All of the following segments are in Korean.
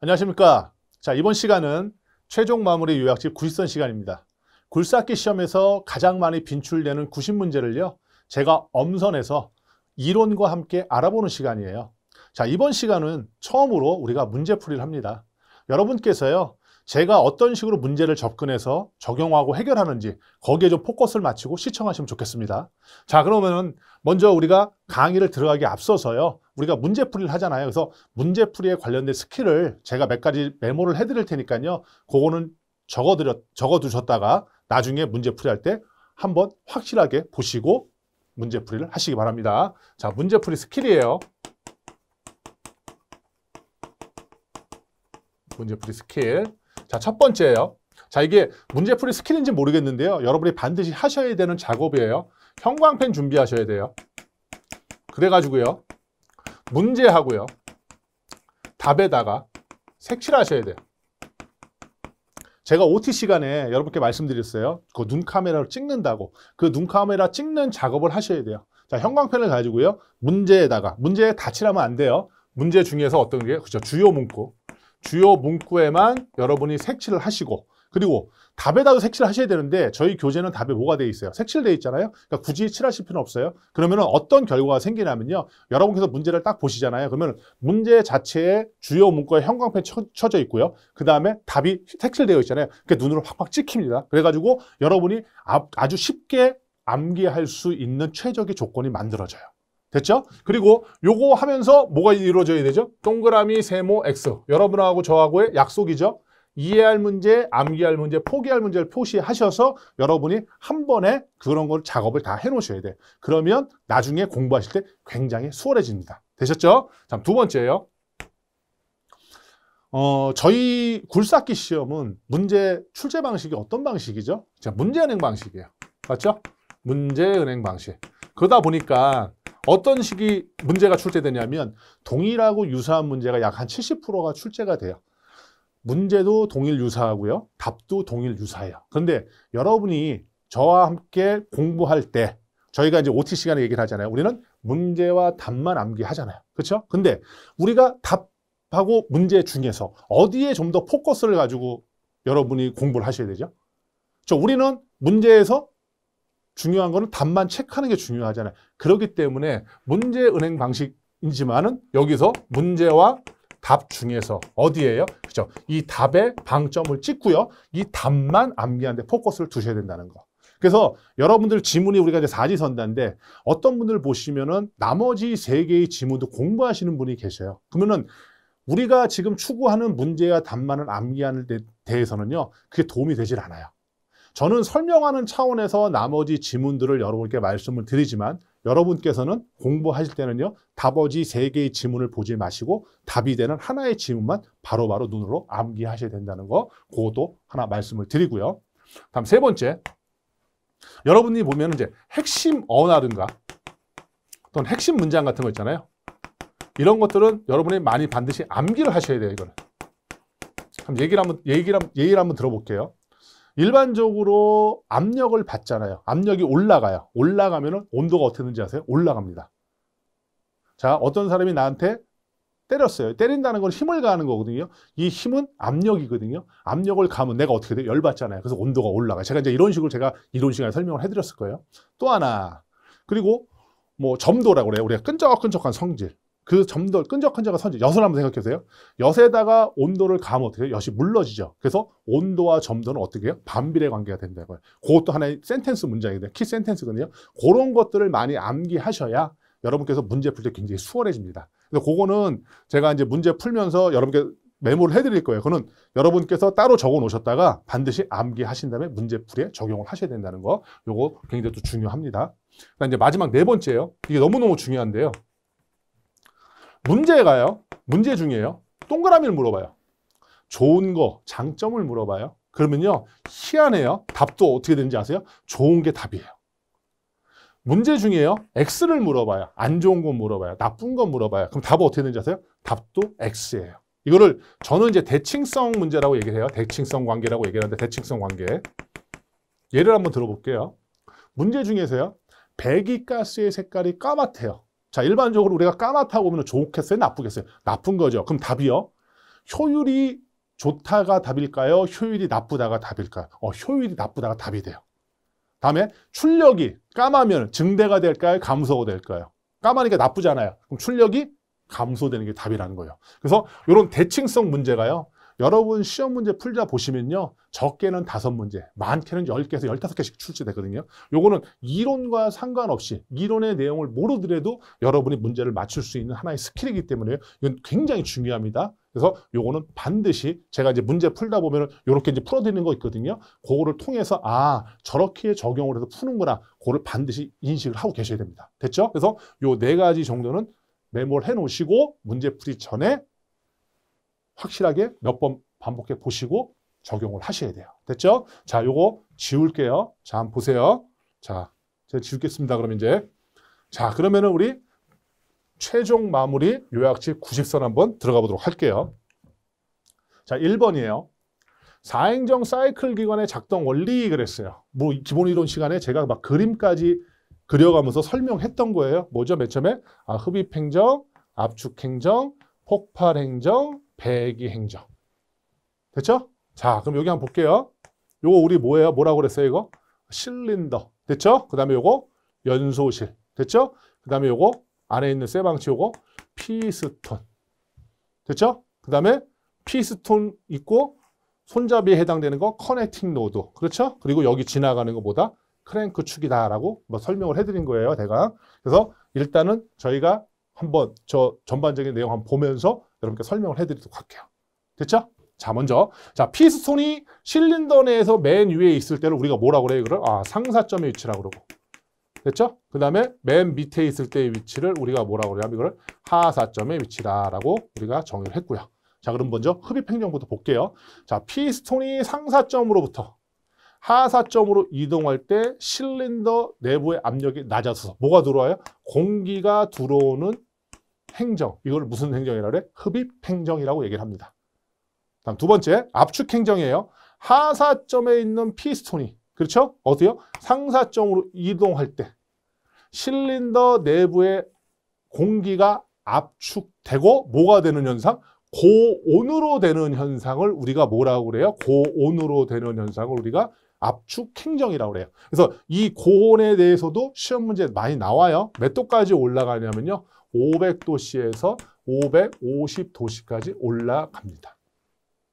안녕하십니까. 자, 이번 시간은 최종 마무리 요약집 90선 시간입니다. 굴삭기 시험에서 가장 많이 빈출되는 90문제를요. 제가 엄선해서 이론과 함께 알아보는 시간이에요. 자, 이번 시간은 처음으로 우리가 문제풀이를 합니다. 여러분께서요. 제가 어떤 식으로 문제를 접근해서 적용하고 해결하는지 거기에 좀 포커스를 맞추고 시청하시면 좋겠습니다. 자, 그러면은 먼저 우리가 강의를 들어가기 앞서서요. 우리가 문제풀이를 하잖아요. 그래서 문제풀이에 관련된 스킬을 제가 몇 가지 메모를 해드릴 테니까요. 그거는 적어드려, 적어두셨다가 나중에 문제풀이 할 때 한번 확실하게 보시고 문제풀이를 하시기 바랍니다. 자, 문제풀이 스킬이에요. 문제풀이 스킬. 자, 첫 번째예요. 자, 이게 문제풀이 스킬인지 모르겠는데요. 여러분이 반드시 하셔야 되는 작업이에요. 형광펜 준비하셔야 돼요. 그래가지고요. 문제하고요. 답에다가 색칠하셔야 돼요. 제가 OT 시간에 여러분께 말씀드렸어요. 그 눈카메라로 찍는다고. 그 눈카메라 찍는 작업을 하셔야 돼요. 자, 형광펜을 가지고요. 문제에다가, 문제에 다칠하면 안 돼요. 문제 중에서 어떤 게, 그죠 주요 문구. 주요 문구에만 여러분이 색칠을 하시고 그리고 답에다도 색칠을 하셔야 되는데 저희 교재는 답에 뭐가 돼 있어요? 색칠되어 있잖아요. 그러니까 굳이 칠하실 필요는 없어요. 그러면 어떤 결과가 생기냐면요. 여러분께서 문제를 딱 보시잖아요. 그러면 문제 자체에 주요 문구에 형광펜 쳐, 져 있고요. 그 다음에 답이 색칠되어 있잖아요. 그게 눈으로 확확 찍힙니다. 그래가지고 여러분이 아, 아주 쉽게 암기할 수 있는 최적의 조건이 만들어져요. 됐죠? 그리고 요거 하면서 뭐가 이루어져야 되죠? 동그라미, 세모, X. 여러분하고 저하고의 약속이죠. 이해할 문제, 암기할 문제, 포기할 문제를 표시하셔서 여러분이 한 번에 그런 걸 작업을 다 해놓으셔야 돼. 그러면 나중에 공부하실 때 굉장히 수월해집니다. 되셨죠? 자, 두 번째예요. 어, 저희 굴삭기 시험은 문제 출제 방식이 어떤 방식이죠? 자, 문제은행 방식이에요. 맞죠? 문제은행 방식. 그러다 보니까 어떤 식이 문제가 출제되냐면 동일하고 유사한 문제가 약 한 70%가 출제가 돼요. 문제도 동일 유사하고요. 답도 동일 유사해요. 그런데 여러분이 저와 함께 공부할 때 저희가 이제 OT 시간에 얘기를 하잖아요. 우리는 문제와 답만 암기하잖아요. 그렇죠? 근데 우리가 답하고 문제 중에서 어디에 좀 더 포커스를 가지고 여러분이 공부를 하셔야 되죠? 저 그렇죠? 우리는 문제에서 중요한 거는 답만 체크하는 게 중요하잖아요. 그렇기 때문에 문제 은행 방식이지만은 여기서 문제와 답 중에서 어디예요? 그죠이답의 방점을 찍고요. 이 답만 암기하는데 포커스를 두셔야 된다는 거. 그래서 여러분들 지문이 우리가 이제 사지선다인데 어떤 분들 보시면은 나머지 세 개의 지문도 공부하시는 분이 계셔요. 그러면은 우리가 지금 추구하는 문제와 답만을 암기하는 데 대해서는요. 그게 도움이 되질 않아요. 저는 설명하는 차원에서 나머지 지문들을 여러분께 말씀을 드리지만 여러분께서는 공부하실 때는요 다버지 세 개의 지문을 보지 마시고 답이 되는 하나의 지문만 바로바로 바로 눈으로 암기하셔야 된다는 거 그것도 하나 말씀을 드리고요 다음 세 번째 여러분이 보면 이제 핵심 언어든가 라 또는 핵심 문장 같은 거 있잖아요 이런 것들은 여러분이 많이 반드시 암기를 하셔야 돼요 이거는 그럼 얘기를 한번 얘기를, 얘기를 한번 들어볼게요 일반적으로 압력을 받잖아요. 압력이 올라가요. 올라가면 온도가 어떻게 되는지 아세요? 올라갑니다. 자, 어떤 사람이 나한테 때렸어요. 때린다는 건 힘을 가하는 거거든요. 이 힘은 압력이거든요. 압력을 가면 내가 어떻게 돼요? 열받잖아요. 그래서 온도가 올라가요. 제가 이제 이런 식으로 제가 이론 시간에 설명을 해드렸을 거예요. 또 하나. 그리고 뭐 점도라고 그래요. 우리가 끈적끈적한 성질. 그 점들 끈적끈적한 선지 엿을 한번 생각해보세요. 엿에다가 온도를 가면 어떻게 해요? 엿이 물러지죠. 그래서 온도와 점도는 어떻게 해요? 반비례 관계가 된다고요. 그것도 하나의 센텐스 문장이거든요. 키 센텐스거든요. 그런 것들을 많이 암기하셔야 여러분께서 문제 풀 때 굉장히 수월해집니다. 근데 그거는 제가 이제 문제 풀면서 여러분께 메모를 해드릴 거예요. 그거는 여러분께서 따로 적어 놓으셨다가 반드시 암기하신 다음에 문제풀에 적용을 하셔야 된다는 거. 요거 굉장히 또 중요합니다. 그다음 이제 마지막 네 번째예요. 이게 너무너무 중요한데요. 문제가요. 문제 중에요. 이 동그라미를 물어봐요. 좋은 거, 장점을 물어봐요. 그러면요. 희한해요. 답도 어떻게 되는지 아세요? 좋은 게 답이에요. 문제 중에요. 이 X를 물어봐요. 안 좋은 건 물어봐요. 나쁜 건 물어봐요. 그럼 답은 어떻게 되는지 아세요? 답도 X예요. 이거를 저는 이제 대칭성 문제라고 얘기를 해요. 대칭성 관계라고 얘기를 하는데 대칭성 관계. 예를 한번 들어볼게요. 문제 중에서요. 배기가스의 색깔이 까맣대요. 자, 일반적으로 우리가 까맣다고 보면 좋겠어요? 나쁘겠어요? 나쁜 거죠. 그럼 답이요? 효율이 좋다가 답일까요? 효율이 나쁘다가 답일까요? 어, 효율이 나쁘다가 답이 돼요. 다음에 출력이 까마면 증대가 될까요? 감소가 될까요? 까마니까 나쁘잖아요. 그럼 출력이 감소되는 게 답이라는 거예요. 그래서 이런 대칭성 문제가요. 여러분 시험 문제 풀자 보시면요. 적게는 다섯 문제 많게는 열개에서 열다섯 개씩 출제되거든요. 요거는 이론과 상관없이 이론의 내용을 모르더라도 여러분이 문제를 맞출 수 있는 하나의 스킬이기 때문에 이건 굉장히 중요합니다. 그래서 요거는 반드시 제가 이제 문제 풀다 보면은 요렇게 이제 풀어드리는 거 있거든요. 그거를 통해서 아, 저렇게 적용을 해서 푸는구나. 그거를 반드시 인식을 하고 계셔야 됩니다. 됐죠? 그래서 요 네 가지 정도는 메모를 해 놓으시고 문제 풀이 전에 확실하게 몇 번 반복해 보시고 적용을 하셔야 돼요. 됐죠? 자, 요거 지울게요. 자, 한번 보세요. 자, 제가 지우겠습니다. 그럼 이제. 자, 그러면은 우리 최종 마무리 요약집 90선 한번 들어가 보도록 할게요. 자, 1번이에요. 4행정 사이클 기관의 작동 원리 그랬어요. 뭐 기본 이론 시간에 제가 막 그림까지 그려가면서 설명했던 거예요. 뭐죠? 맨 처음에 아, 흡입행정, 압축행정, 폭발행정, 배기 행정. 됐죠? 자, 그럼 여기 한번 볼게요. 요거 우리 뭐예요? 뭐라고 그랬어요, 이거? 실린더. 됐죠? 그 다음에 요거 연소실. 됐죠? 그 다음에 요거 안에 있는 세방치 요거 피스톤. 됐죠? 그 다음에 피스톤 있고 손잡이에 해당되는 거 커넥팅 노드. 그렇죠? 그리고 여기 지나가는 것보다 크랭크 축이다라고 뭐 설명을 해드린 거예요, 대강. 그래서 일단은 저희가 한번 저 전반적인 내용 한번 보면서 여러분께 설명을 해드리도록 할게요. 됐죠? 자, 먼저 자 피스톤이 실린더 내에서 맨 위에 있을 때를 우리가 뭐라고 그래요? 이거를 아, 상사점의 위치라고 그러고 됐죠? 그 다음에 맨 밑에 있을 때의 위치를 우리가 뭐라고 그래요면 이걸 하사점의 위치다라고 우리가 정의를 했고요. 자, 그럼 먼저 흡입 행정부터 볼게요. 자, 피스톤이 상사점으로부터 하사점으로 이동할 때 실린더 내부의 압력이 낮아서 뭐가 들어와요? 공기가 들어오는 행정. 이걸 무슨 행정이라 그래? 흡입 행정이라고 얘기를 합니다. 다음 두 번째, 압축 행정이에요. 하사점에 있는 피스톤이, 그렇죠? 어디요? 상사점으로 이동할 때 실린더 내부에 공기가 압축되고 뭐가 되는 현상? 고온으로 되는 현상을 우리가 뭐라고 그래요? 고온으로 되는 현상을 우리가 압축 행정이라고 그래요. 그래서 이 고온에 대해서도 시험 문제 많이 나와요. 몇 도까지 올라가냐면요. 5 0 0도씨에서5 5 0도씨까지 올라갑니다.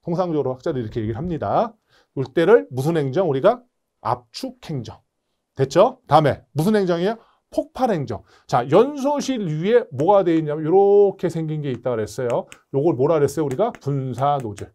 통상적으로 학자들이 이렇게 얘기를 합니다. 물때를 무슨 행정? 우리가 압축 행정. 됐죠? 다음에 무슨 행정이에요? 폭발 행정. 자, 연소실 위에 뭐가 되어 있냐면 이렇게 생긴 게 있다 그랬어요. 요걸 뭐라 그랬어요? 우리가 분사 노즐.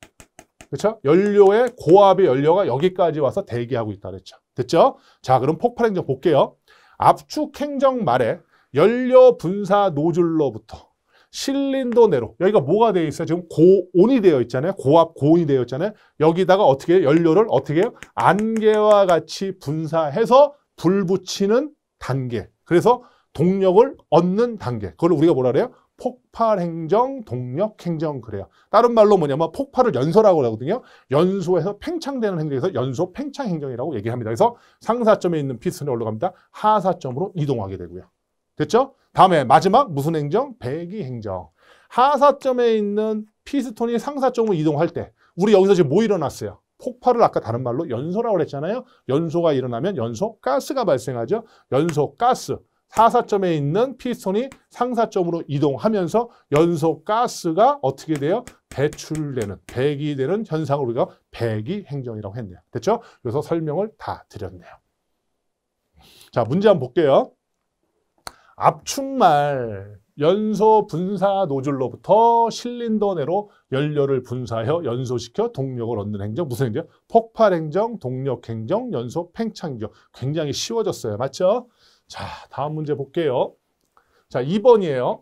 그렇죠? 연료의 고압의 연료가 여기까지 와서 대기하고 있다 그랬죠. 됐죠? 자, 그럼 폭발 행정 볼게요. 압축 행정 말에 연료 분사 노즐로부터 실린더내로 여기가 뭐가 되어 있어요? 지금 고온이 되어 있잖아요. 고압 고온이 되어 있잖아요. 여기다가 어떻게 연료를 어떻게 해요? 안개와 같이 분사해서 불붙이는 단계. 그래서 동력을 얻는 단계. 그걸 우리가 뭐라 그래요? 폭발 행정, 동력 행정 그래요. 다른 말로 뭐냐면 폭발을 연소라고 하거든요. 연소해서 팽창되는 행정에서 연소 팽창 행정이라고 얘기합니다. 그래서 상사점에 있는 피스톤이 올라갑니다. 하사점으로 이동하게 되고요. 됐죠? 다음에 마지막 무슨 행정? 배기 행정. 하사점에 있는 피스톤이 상사점으로 이동할 때 우리 여기서 지금 뭐 일어났어요? 폭발을 아까 다른 말로 연소라고 그랬잖아요. 연소가 일어나면 연소 가스가 발생하죠. 연소 가스. 하사점에 있는 피스톤이 상사점으로 이동하면서 연소 가스가 어떻게 돼요? 배출되는, 배기되는 현상을 우리가 배기 행정이라고 했네요. 됐죠? 그래서 설명을 다 드렸네요. 자, 문제 한번 볼게요. 압축말 연소 분사 노즐로부터 실린더 내로 연료를 분사하여 연소시켜 동력을 얻는 행정. 무슨 행정? 폭발 행정, 동력 행정, 연소 팽창 행 굉장히 쉬워졌어요. 맞죠? 자, 다음 문제 볼게요. 자, 2번이에요.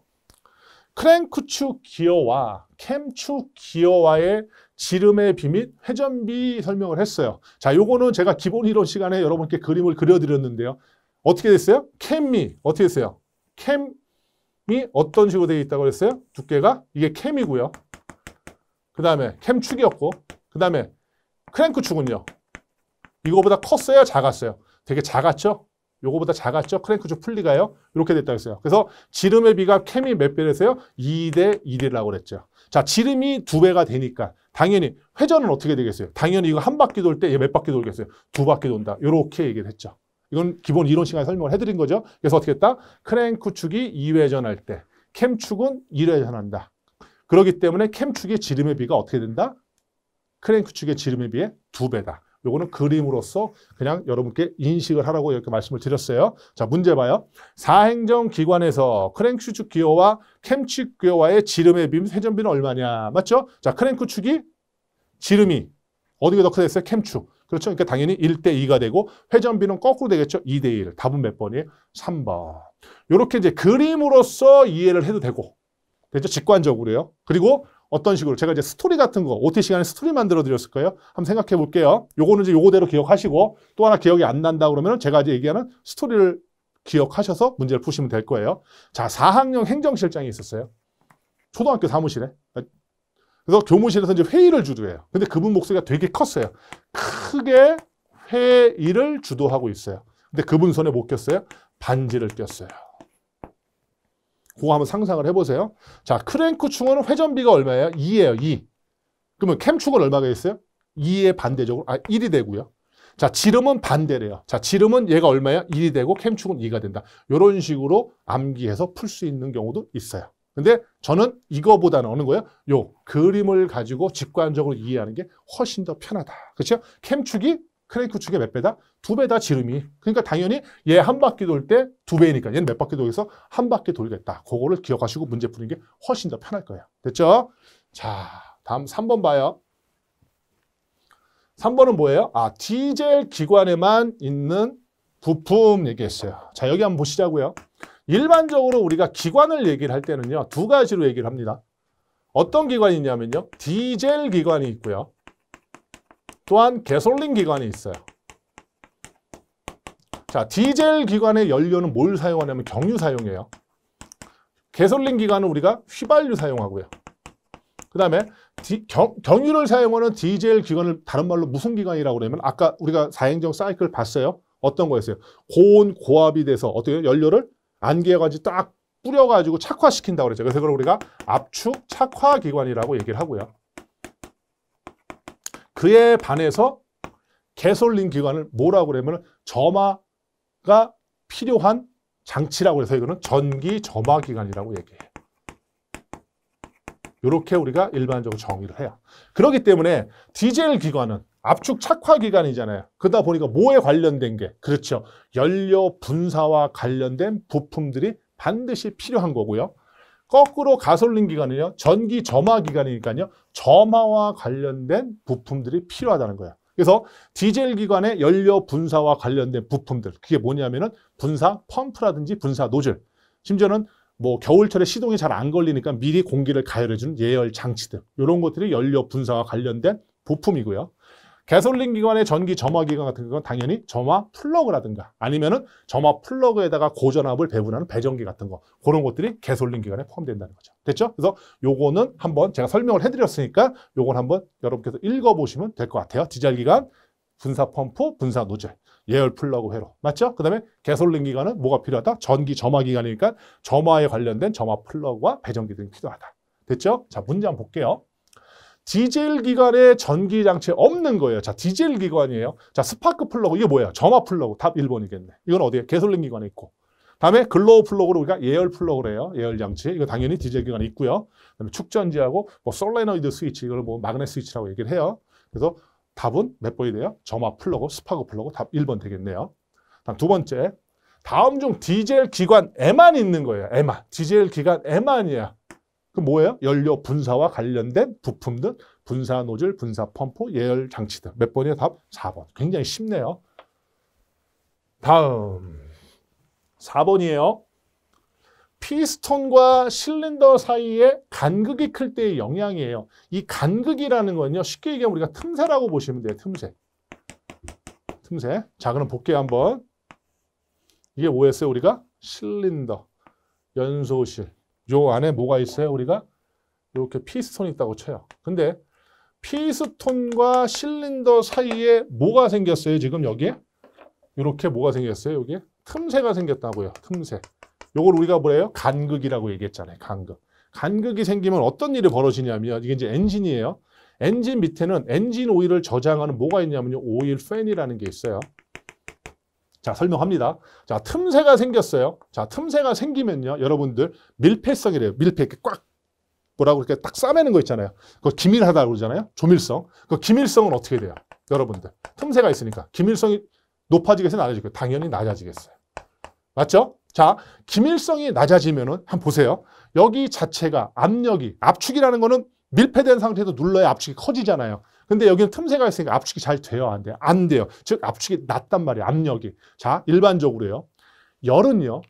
크랭크축 기어와 캠축 기어와의 지름의 비 및 회전비 설명을 했어요. 자, 요거는 제가 기본 이론 시간에 여러분께 그림을 그려드렸는데요. 어떻게 됐어요? 캠미 어떻게 됐어요? 캠이 어떤 식으로 되어 있다고 그랬어요? 두께가 이게 캠이고요. 그 다음에 캠축이었고 그 다음에 크랭크축은요. 이거보다 컸어요? 작았어요? 되게 작았죠? 요거보다 작았죠? 크랭크축 풀리가요? 이렇게 됐다고 했어요. 그래서 지름의 비가 캠이 몇배래어요 2대 1이라고 그랬죠. 자, 지름이 두배가 되니까 당연히 회전은 어떻게 되겠어요? 당연히 이거 한 바퀴 돌 때 몇 바퀴 돌겠어요? 두 바퀴 돈다. 이렇게 얘기를 했죠. 이건 기본 이론 시간에 설명을 해드린 거죠. 그래서 어떻게 했다? 크랭크 축이 2회전할 때캠 축은 1회전한다. 그러기 때문에 캠 축의 지름의 비가 어떻게 된다? 크랭크 축의 지름에 비해 두배다 요거는 그림으로서 그냥 여러분께 인식을 하라고 이렇게 말씀을 드렸어요. 자, 문제 봐요. 사행정 기관에서 크랭크 축 기어와 캠축 기어와의 지름의 빔, 회전비는 얼마냐? 맞죠? 자, 크랭크 축이 지름이 어디가 더 크다 했어요? 캠축. 그렇죠? 그러니까 당연히 1대 2가 되고 회전비는 거꾸로 되겠죠? 2대 1. 답은 몇 번이에요? 3번. 이렇게 이제 그림으로써 이해를 해도 되고 됐죠 직관적으로요. 그리고 어떤 식으로 제가 이제 스토리 같은 거 OT 시간에 스토리 만들어 드렸을 거예요. 한번 생각해 볼게요. 요거는 이제 요거대로 기억하시고 또 하나 기억이 안 난다 그러면 제가 이제 얘기하는 스토리를 기억하셔서 문제를 푸시면 될 거예요. 자, 4학년 행정실장이 있었어요. 초등학교 사무실에. 그래서 교무실에서 이제 회의를 주도해요. 근데 그분 목소리가 되게 컸어요. 크게 회의를 주도하고 있어요. 근데 그분 손에 못 꼈어요. 반지를 꼈어요. 그거 한번 상상을 해보세요. 자, 크랭크 충은 회전비가 얼마예요? 2예요, 2. 그러면 캠 축은 얼마가 있어요? 2의 반대적으로, 아, 1이 되고요. 자, 지름은 반대래요. 자, 지름은 얘가 얼마야? 1이 되고 캠축은 2가 된다. 이런 식으로 암기해서 풀 수 있는 경우도 있어요. 근데 저는 이거보다는 어느 거예요? 요 그림을 가지고 직관적으로 이해하는 게 훨씬 더 편하다. 그렇죠? 캠축이 크랭크 축의 몇 배다? 두 배다 지름이. 그러니까 당연히 얘 한 바퀴 돌 때 두 배니까 얘는 몇 바퀴 돌겠어? 한 바퀴 돌겠다. 그거를 기억하시고 문제 푸는 게 훨씬 더 편할 거예요. 됐죠? 자, 다음 3번 봐요. 3번은 뭐예요? 아, 디젤 기관에만 있는 부품 얘기했어요. 자, 여기 한번 보시자고요. 일반적으로 우리가 기관을 얘기를 할 때는요. 두 가지로 얘기를 합니다. 어떤 기관이 있냐면요. 디젤 기관이 있고요. 또한 개솔린 기관이 있어요. 자, 디젤 기관의 연료는 뭘 사용하냐면 경유 사용해요. 개솔린 기관은 우리가 휘발유 사용하고요. 그 다음에 경유를 사용하는 디젤 기관을 다른 말로 무슨 기관이라고 그러면 아까 우리가 사행정 사이클 봤어요. 어떤 거였어요? 고온, 고압이 돼서 어떻게 연료를 안개까지 딱 뿌려가지고 착화시킨다고 그러죠 그래서 그걸 우리가 압축 착화기관이라고 얘기를 하고요. 그에 반해서 개솔린 기관을 뭐라고 그러면 점화가 필요한 장치라고 해서 이거는 전기 점화 기관이라고 얘기해요. 이렇게 우리가 일반적으로 정의를 해요. 그렇기 때문에 디젤 기관은 압축 착화 기간이잖아요. 그러다 보니까 뭐에 관련된 게 그렇죠. 연료 분사와 관련된 부품들이 반드시 필요한 거고요. 거꾸로 가솔린 기관은요. 전기 점화 기관이니까요. 점화와 관련된 부품들이 필요하다는 거예요. 그래서 디젤 기관의 연료 분사와 관련된 부품들 그게 뭐냐면은 분사 펌프라든지 분사 노즐 심지어는 뭐 겨울철에 시동이 잘 안 걸리니까 미리 공기를 가열해주는 예열 장치들 이런 것들이 연료 분사와 관련된 부품이고요. 개솔린 기관의 전기 점화 기관 같은 건 당연히 점화 플러그라든가 아니면은 점화 플러그에다가 고전압을 배분하는 배전기 같은 거 그런 것들이 개솔린 기관에 포함된다는 거죠. 됐죠? 그래서 요거는 한번 제가 설명을 해드렸으니까 요건 한번 여러분께서 읽어보시면 될 것 같아요. 디젤 기관, 분사 펌프, 분사 노즐, 예열 플러그 회로 맞죠? 그 다음에 개솔린 기관은 뭐가 필요하다? 전기 점화 기관이니까 점화에 관련된 점화 플러그와 배전기등이 필요하다. 됐죠? 자문장 볼게요. 디젤 기관에 전기 장치 없는 거예요. 자, 디젤 기관이에요. 자, 스파크 플러그 이게 뭐예요 점화 플러그. 답 1번이겠네. 이건 어디에? 개솔린 기관에 있고. 다음에 글로우 플러그로 우리가 예열 플러그래요. 예열 장치. 이거 당연히 디젤 기관에 있고요. 그다음에 축전지하고 뭐 솔레노이드 스위치 이걸 뭐 마그넷 스위치라고 얘기를 해요. 그래서 답은 몇 번이 돼요? 점화 플러그, 스파크 플러그 답 1번 되겠네요. 다음 두 번째. 다음 중 디젤 기관 에만 있는 거예요. 에만. 디젤 기관 에만이야. 그 뭐예요? 연료 분사와 관련된 부품들, 분사 노즐, 분사 펌프, 예열 장치들. 몇 번이에요? 답 4번. 굉장히 쉽네요. 다음. 4번이에요. 피스톤과 실린더 사이에 간극이 클 때의 영향이에요. 이 간극이라는 건요. 쉽게 얘기하면 우리가 틈새라고 보시면 돼요. 틈새. 틈새. 자, 그럼 볼게요. 한번. 이게 뭐였어요? 우리가 실린더, 연소실, 요 안에 뭐가 있어요? 우리가 이렇게 피스톤이 있다고 쳐요. 근데 피스톤과 실린더 사이에 뭐가 생겼어요? 지금 여기에? 이렇게 뭐가 생겼어요? 여기에? 틈새가 생겼다고요. 틈새. 요걸 우리가 뭐예요? 간극이라고 얘기했잖아요. 간극. 간극이 생기면 어떤 일이 벌어지냐면 이게 이제 엔진이에요. 엔진 밑에는 엔진 오일을 저장하는 뭐가 있냐면요. 오일 팬이라는 게 있어요. 자, 설명합니다. 자, 틈새가 생겼어요. 자, 틈새가 생기면요. 여러분들 밀폐성이래요. 밀폐 이렇게 꽉 뭐라고 이렇게 딱 싸매는 거 있잖아요. 그거 기밀하다고 그러잖아요. 조밀성. 그 기밀성은 어떻게 돼요? 여러분들. 틈새가 있으니까 기밀성이 높아지겠어요? 낮아지겠어요? 당연히 낮아지겠어요. 맞죠? 자, 기밀성이 낮아지면은 한번 보세요. 여기 자체가 압력이 압축이라는 거는 밀폐된 상태에서 눌러야 압축이 커지잖아요. 근데 여기는 틈새가 있으니까 압축이 잘 돼요, 안 돼요? 안 돼요. 즉, 압축이 낮단 말이에요, 압력이. 자, 일반적으로요. 열은요,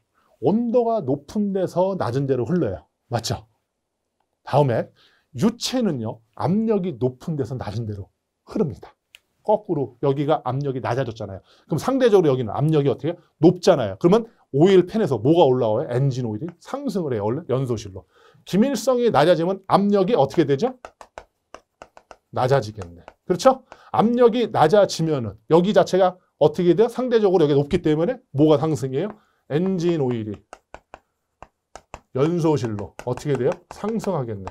온도가 높은 데서 낮은 데로 흘러요. 맞죠? 다음에 유체는요, 압력이 높은 데서 낮은 데로 흐릅니다. 거꾸로 여기가 압력이 낮아졌잖아요. 그럼 상대적으로 여기는 압력이 어떻게 해요? 높잖아요. 그러면 오일 팬에서 뭐가 올라와요? 엔진 오일이 상승을 해요. 원래 연소실로. 김일성이 낮아지면 압력이 어떻게 되죠? 낮아지겠네. 그렇죠? 압력이 낮아지면은 여기 자체가 어떻게 돼요? 상대적으로 여기 높기 때문에 뭐가 상승이에요? 엔진 오일이 연소실로 어떻게 돼요? 상승하겠네.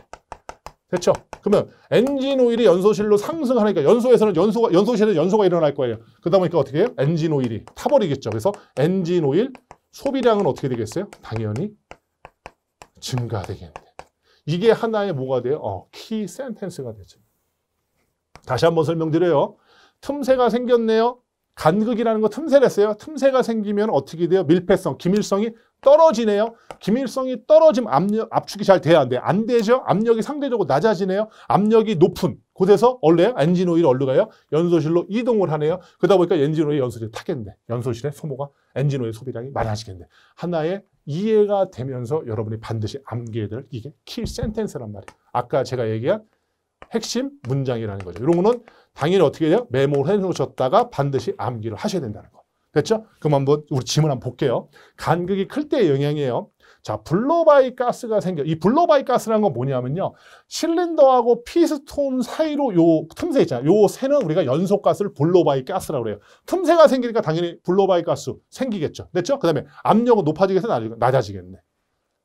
됐죠? 그러면 엔진 오일이 연소실로 상승하니까 연소에서는 연소가 연소실에 연소가 일어날 거예요. 그러다 보니까 어떻게 해요? 엔진 오일이 타버리겠죠. 그래서 엔진 오일 소비량은 어떻게 되겠어요? 당연히 증가되겠네. 이게 하나의 뭐가 돼요? 어, 키 센텐스가 되죠. 다시 한번 설명드려요. 틈새가 생겼네요. 간극이라는 거 틈새를 했어요. 틈새가 생기면 어떻게 돼요? 밀폐성, 기밀성이 떨어지네요. 기밀성이 떨어지면 압력, 압축이 잘 돼야 안 돼요. 안 되죠? 압력이 상대적으로 낮아지네요. 압력이 높은 곳에서 원래 엔진 오일 얼로 가요? 연소실로 이동을 하네요. 그러다 보니까 엔진 오일 연소실에 타겠는데 연소실의 소모가 엔진 오일 소비량이 많아지겠네. 하나의 이해가 되면서 여러분이 반드시 암기해야 될 이게 킬 센텐스란 말이에요. 아까 제가 얘기한 핵심 문장이라는 거죠. 이런 거는 당연히 어떻게 돼요? 메모를 해놓으셨다가 반드시 암기를 하셔야 된다는 거. 됐죠? 그럼 한번 우리 지문 한번 볼게요. 간극이 클 때의 영향이에요. 자, 블로바이 가스가 생겨. 이 블로바이 가스라는 건 뭐냐면요. 실린더하고 피스톤 사이로 요 틈새 있잖아요. 요 새는 우리가 연속 가스를 블로바이 가스라고 그래요. 틈새가 생기니까 당연히 블로바이 가스 생기겠죠. 됐죠? 그 다음에 압력은 높아지겠어? 낮아지겠네.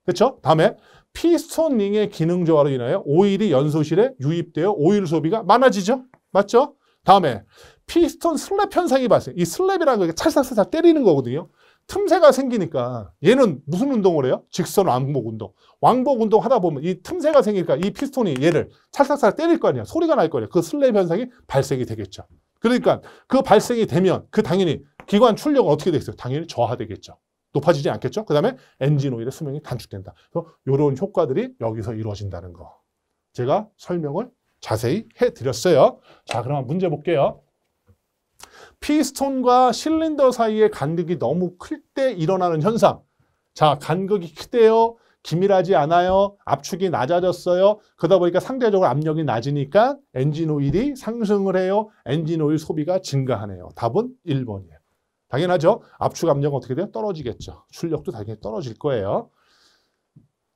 됐죠? 다음에 피스톤 링의 기능 저하로 인하여 오일이 연소실에 유입되어 오일 소비가 많아지죠. 맞죠? 다음에 피스톤 슬랩 현상이 발생. 이 슬랩이라는 게 찰싹찰싹 때리는 거거든요. 틈새가 생기니까 얘는 무슨 운동을 해요? 직선 왕복 운동. 왕복 운동 하다 보면 이 틈새가 생기니까 이 피스톤이 얘를 찰싹찰 때릴 거 아니야. 소리가 날거예요그 슬랩 현상이 발생이 되겠죠. 그러니까 그 발생이 되면 그 당연히 기관 출력은 어떻게 되겠어요? 당연히 저하되겠죠. 높아지지 않겠죠? 그 다음에 엔진 오일의 수명이 단축된다. 그래서 이런 효과들이 여기서 이루어진다는 거. 제가 설명을 자세히 해드렸어요. 자, 그러면 문제 볼게요. 피스톤과 실린더 사이의 간극이 너무 클 때 일어나는 현상. 자, 간극이 크대요. 기밀하지 않아요. 압축이 낮아졌어요. 그러다 보니까 상대적으로 압력이 낮으니까 엔진 오일이 상승을 해요. 엔진 오일 소비가 증가하네요. 답은 1번이에요. 당연하죠. 압축 압력은 어떻게 돼요? 떨어지겠죠. 출력도 당연히 떨어질 거예요.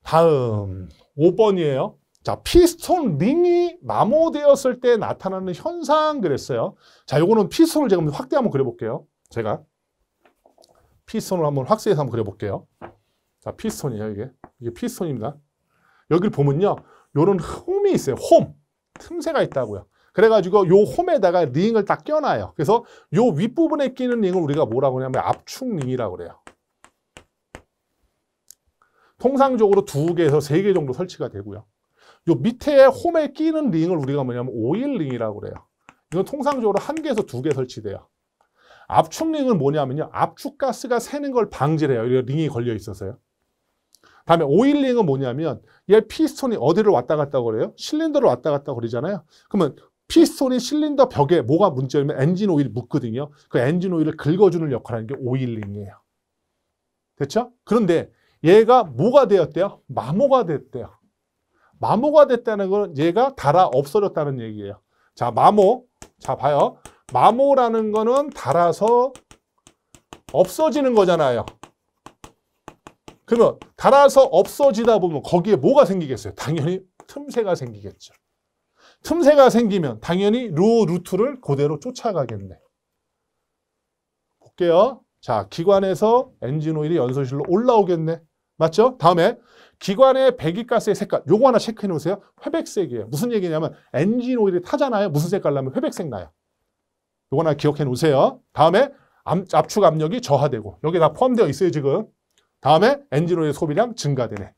다음 5번이에요. 자, 피스톤 링이 마모되었을 때 나타나는 현상 그랬어요. 자, 요거는 피스톤을 제가 확대 한번 그려볼게요. 제가 피스톤을 한번 확대해서 한번 그려볼게요. 자, 피스톤이에요, 이게. 이게 피스톤입니다. 여기를 보면요. 요런 홈이 있어요. 홈. 틈새가 있다고요. 그래가지고 요 홈에다가 링을 딱 껴놔요. 그래서 요 윗부분에 끼는 링을 우리가 뭐라고 하냐면 압축링이라고 그래요. 통상적으로 두 개에서 세 개 정도 설치가 되고요. 요 밑에 홈에 끼는 링을 우리가 뭐냐면 오일 링이라고 그래요. 이건 통상적으로 한 개에서 두 개 설치돼요. 압축링은 뭐냐면요. 압축가스가 새는 걸방지 해요. 링이 걸려 있어서요. 다음에 오일링은 뭐냐면 얘 피스톤이 어디를 왔다 갔다 그래요? 실린더를 왔다 갔다 그러잖아요. 그러면 피스톤이 실린더 벽에 뭐가 문제냐면 엔진 오일이 묻거든요. 그 엔진 오일을 긁어주는 역할을 하는 게 오일링이에요. 됐죠? 그런데 얘가 뭐가 되었대요? 마모가 됐대요. 마모가 됐다는 건 얘가 달아 없어졌다는 얘기예요. 자, 마모. 자, 봐요. 마모라는 거는 달아서 없어지는 거잖아요. 그러면 달아서 없어지다 보면 거기에 뭐가 생기겠어요? 당연히 틈새가 생기겠죠. 틈새가 생기면 당연히 루 루트를 그대로 쫓아가겠네. 볼게요. 자, 기관에서 엔진 오일이 연소실로 올라오겠네. 맞죠? 다음에 기관의 배기가스의 색깔. 요거 하나 체크해 놓으세요. 회백색이에요. 무슨 얘기냐면 엔진 오일이 타잖아요. 무슨 색깔 나면 회백색 나요. 요거 하나 기억해 놓으세요. 다음에 압축 압력이 저하되고 여기 다 포함되어 있어요, 지금. 다음에 엔진 오일 소비량 증가되네.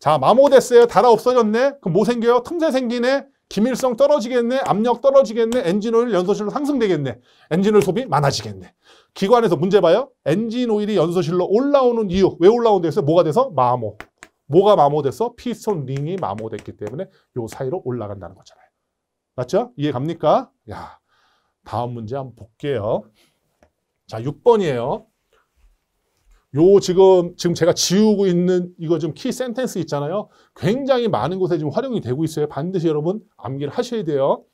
자, 마모됐어요. 달아 없어졌네. 그럼 뭐 생겨요? 틈새 생기네. 기밀성 떨어지겠네, 압력 떨어지겠네, 엔진오일 연소실로 상승되겠네, 엔진오일 소비 많아지겠네. 기관에서 문제 봐요. 엔진오일이 연소실로 올라오는 이유, 왜 올라온다고 뭐가 돼서? 마모. 뭐가 마모돼서? 피스톤 링이 마모됐기 때문에 요 사이로 올라간다는 거잖아요. 맞죠? 이해 갑니까? 야, 다음 문제 한번 볼게요. 자, 6번이에요. 요 지금 지금 제가 지우고 있는 이거 좀 키 센텐스 있잖아요. 굉장히 많은 곳에 지금 활용이 되고 있어요. 반드시 여러분 암기를 하셔야 돼요.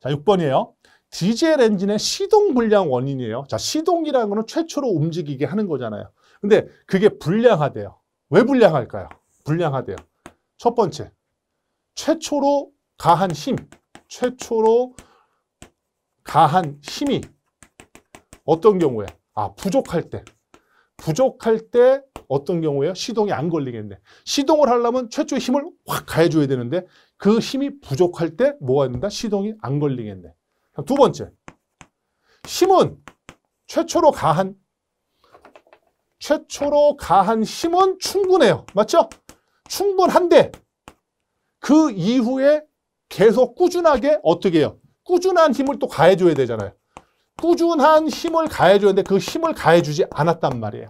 자, 6번이에요. 디젤 엔진의 시동 불량 원인이에요. 자, 시동이라는 거는 최초로 움직이게 하는 거잖아요. 근데 그게 불량하대요. 왜 불량할까요? 불량하대요. 첫 번째, 최초로 가한 힘, 최초로 가한 힘이 어떤 경우에? 아, 부족할 때, 부족할 때 어떤 경우에요? 시동이 안 걸리겠네. 시동을 하려면 최초의 힘을 확 가해줘야 되는데 그 힘이 부족할 때 뭐가 된다? 시동이 안 걸리겠네. 두 번째, 힘은 최초로 가한 최초로 가한 힘은 충분해요. 맞죠? 충분한데 그 이후에 계속 꾸준하게 어떻게 해요? 꾸준한 힘을 또 가해줘야 되잖아요. 꾸준한 힘을 가해주는데그 힘을 가해주지 않았단 말이에요.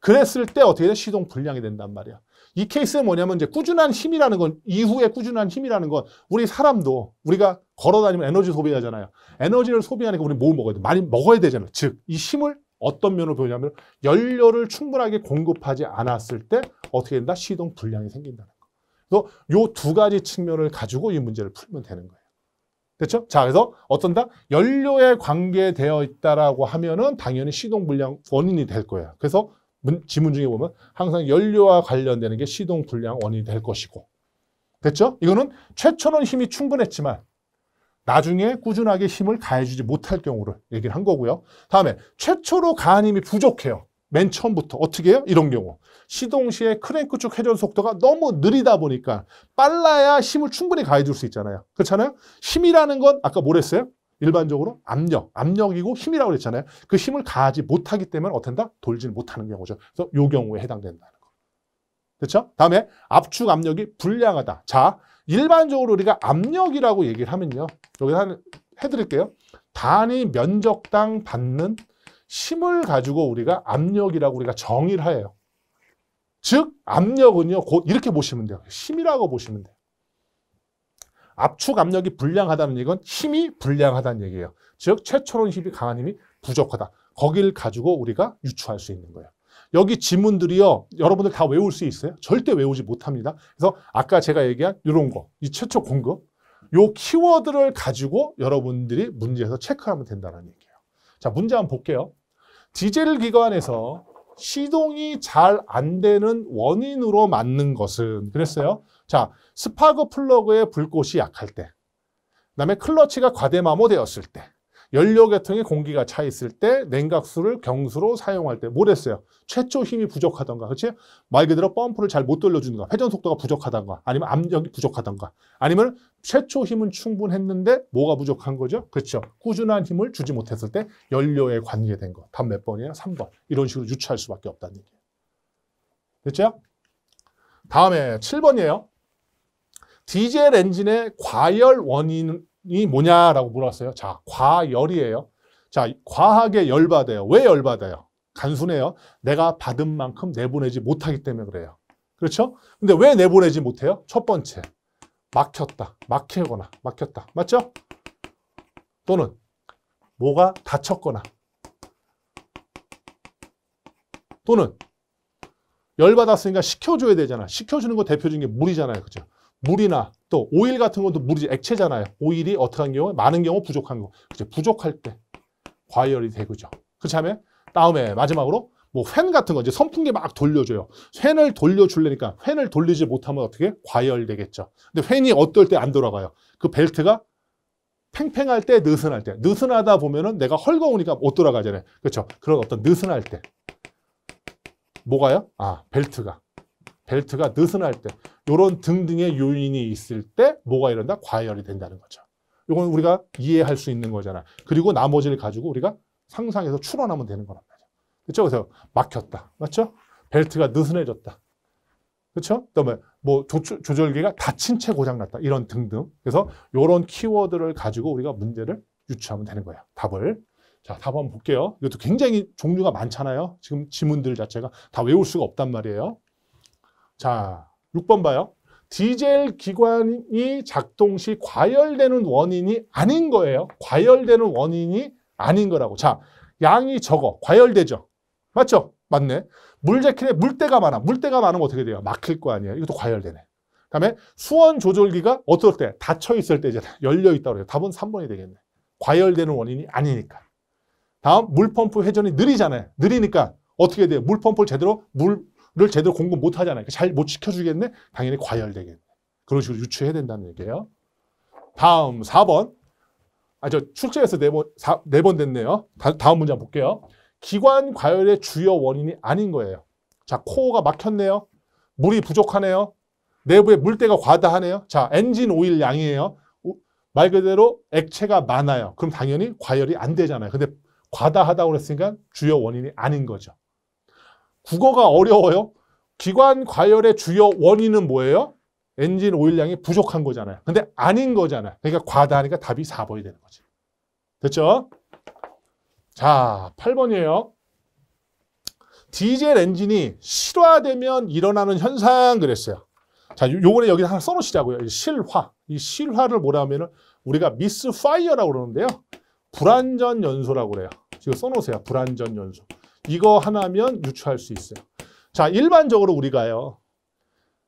그랬을 때 어떻게 돼? 시동 불량이 된단 말이에요이 케이스는 뭐냐면 이제 꾸준한 힘이라는 건 이후에 꾸준한 힘이라는 건 우리 사람도 우리가 걸어다니면 에너지 소비하잖아요. 에너지를 소비하니까 우리 뭘 먹어야 돼? 많이 먹어야 되잖아요. 즉 이 힘을 어떤 면으로 보냐면 연료를 충분하게 공급하지 않았을 때 어떻게 된다? 시동 불량이 생긴다는 거. 그래서 요 두 가지 측면을 가지고 이 문제를 풀면 되는 거예요. 그렇죠? 자, 그래서 어떤다? 연료에 관계되어 있다라고 하면은 당연히 시동 불량 원인이 될 거예요. 그래서 문, 지문 중에 보면 항상 연료와 관련되는 게 시동 불량 원인이 될 것이고. 됐죠? 이거는 최초는 힘이 충분했지만 나중에 꾸준하게 힘을 가해주지 못할 경우를 얘기를 한 거고요. 다음에 최초로 가한 힘이 부족해요. 맨 처음부터 어떻게 해요? 이런 경우 시동 시에 크랭크 축 회전 속도가 너무 느리다 보니까 빨라야 힘을 충분히 가해줄 수 있잖아요 그렇잖아요? 힘이라는 건 아까 뭘 했어요? 일반적으로 압력, 압력이고 힘이라고 그랬잖아요 그 힘을 가하지 못하기 때문에 어떤다? 돌지 못하는 경우죠 그래서 요 경우에 해당된다는 거 그렇죠? 다음에 압축 압력이 불량하다 자, 일반적으로 우리가 압력이라고 얘기를 하면요 여기서 해드릴게요 단위 면적당 받는 힘을 가지고 우리가 압력이라고 우리가 정의를 해요. 즉 압력은요. 이렇게 보시면 돼요. 힘이라고 보시면 돼요. 압축 압력이 불량하다는 얘기는 힘이 불량하다는 얘기예요. 즉 최초론 힘이 강한 힘이 부족하다. 거기를 가지고 우리가 유추할 수 있는 거예요. 여기 지문들이요. 여러분들 다 외울 수 있어요? 절대 외우지 못합니다. 그래서 아까 제가 얘기한 이런 거, 이 최초 공급, 요 키워드를 가지고 여러분들이 문제에서 체크하면 된다는 얘기예요. 자, 문제 한번 볼게요. 디젤 기관에서 시동이 잘 안 되는 원인으로 맞는 것은 그랬어요. 자, 스파크 플러그의 불꽃이 약할 때, 그다음에 클러치가 과대마모되었을 때, 연료계통에 공기가 차 있을 때 냉각수를 경수로 사용할 때 뭘 했어요? 최초 힘이 부족하던가 그렇지? 말 그대로 펌프를 잘 못 돌려주는가 회전 속도가 부족하던가 아니면 압력이 부족하던가 아니면 최초 힘은 충분했는데 뭐가 부족한 거죠? 그렇죠. 꾸준한 힘을 주지 못했을 때 연료에 관계된 거. 답 몇 번이에요? 3번. 이런 식으로 유추할 수밖에 없다는 얘기예요. 됐죠? 다음에 7번이에요. 디젤 엔진의 과열 원인 이 뭐냐라고 물어봤어요. 자, 과열이에요. 자, 과하게 열받아요. 왜 열받아요? 간순해요. 내가 받은 만큼 내보내지 못하기 때문에 그래요. 그렇죠? 근데 왜 내보내지 못해요? 첫 번째, 막혔다, 막히거나 막혔다. 맞죠? 또는 뭐가 다쳤거나 또는 열받았으니까 시켜줘야 되잖아. 시켜주는 거 대표적인 게 물이잖아요. 그죠? 물이나 또 오일 같은 것도 물이 액체잖아요. 오일이 어떻게 한 경우에 많은 경우 부족한 거. 그죠? 부족할 때 과열이 되고죠. 그렇지 않아 다음에 마지막으로 뭐횡 같은 거 이제 선풍기 막 돌려줘요. f 을 돌려줄래니까 f 을 돌리지 못하면 어떻게 과열되겠죠. 근데 f 이 어떨 때 안 돌아가요. 그 벨트가 팽팽할 때, 느슨할 때. 느슨하다 보면은 내가 헐거우니까 못 돌아가잖아요. 그렇죠? 그런 어떤 느슨할 때. 뭐가요? 아, 벨트가. 벨트가 느슨할 때 이런 등등의 요인이 있을 때 뭐가 이런다? 과열이 된다는 거죠. 이건 우리가 이해할 수 있는 거잖아. 그리고 나머지를 가지고 우리가 상상해서 추론하면 되는 거란 말이야 그렇죠? 그래서 막혔다. 맞죠? 벨트가 느슨해졌다. 그렇죠? 그다음에 뭐 조, 절기가 다친 채 고장났다. 이런 등등. 그래서 이런 키워드를 가지고 우리가 문제를 유추하면 되는 거야 답을. 자, 답 한번 볼게요. 이것도 굉장히 종류가 많잖아요. 지금 지문들 자체가 다 외울 수가 없단 말이에요. 자, 6번 봐요. 디젤 기관이 작동 시 과열되는 원인이 아닌 거예요. 과열되는 원인이 아닌 거라고. 자, 양이 적어. 과열되죠. 맞죠? 맞네. 물재킷에 물때가 많아. 물때가 많으면 어떻게 돼요? 막힐 거 아니에요. 이것도 과열되네. 그다음에 수원 조절기가 어떨 때? 닫혀 있을 때잖아. 열려 있다 그래요. 답은 3번이 되겠네. 과열되는 원인이 아니니까. 다음 물펌프 회전이 느리잖아요. 느리니까 어떻게 돼요? 물펌프를 제대로 물를 제대로 공급 그러니까 못 하잖아요. 잘 못 지켜주겠네? 당연히 과열되겠네. 그런 식으로 유추해야 된다는 얘기예요. 다음 4번. 아, 저 출제에서 4번, 4번 됐네요. 다, 음 문제 한번 볼게요. 기관 과열의 주요 원인이 아닌 거예요. 자, 코어가 막혔네요. 물이 부족하네요. 내부에 물때가 과다하네요. 자, 엔진 오일 양이에요. 말 그대로 액체가 많아요. 그럼 당연히 과열이 안 되잖아요. 근데 과다하다고 그랬으니까 주요 원인이 아닌 거죠. 국어가 어려워요. 기관 과열의 주요 원인은 뭐예요? 엔진 오일량이 부족한 거잖아요. 근데 아닌 거잖아요. 그러니까 과다하니까 답이 4번이 되는 거지. 됐죠? 자, 8번이에요. 디젤 엔진이 실화되면 일어나는 현상 그랬어요. 자, 요번에 여기 하나 써놓으시자고요. 실화. 이 실화를 뭐라 하면은 우리가 미스 파이어라고 그러는데요. 불완전 연소라고 그래요. 지금 써놓으세요. 불완전 연소. 이거 하나면 유추할 수 있어요. 자, 일반적으로 우리가요.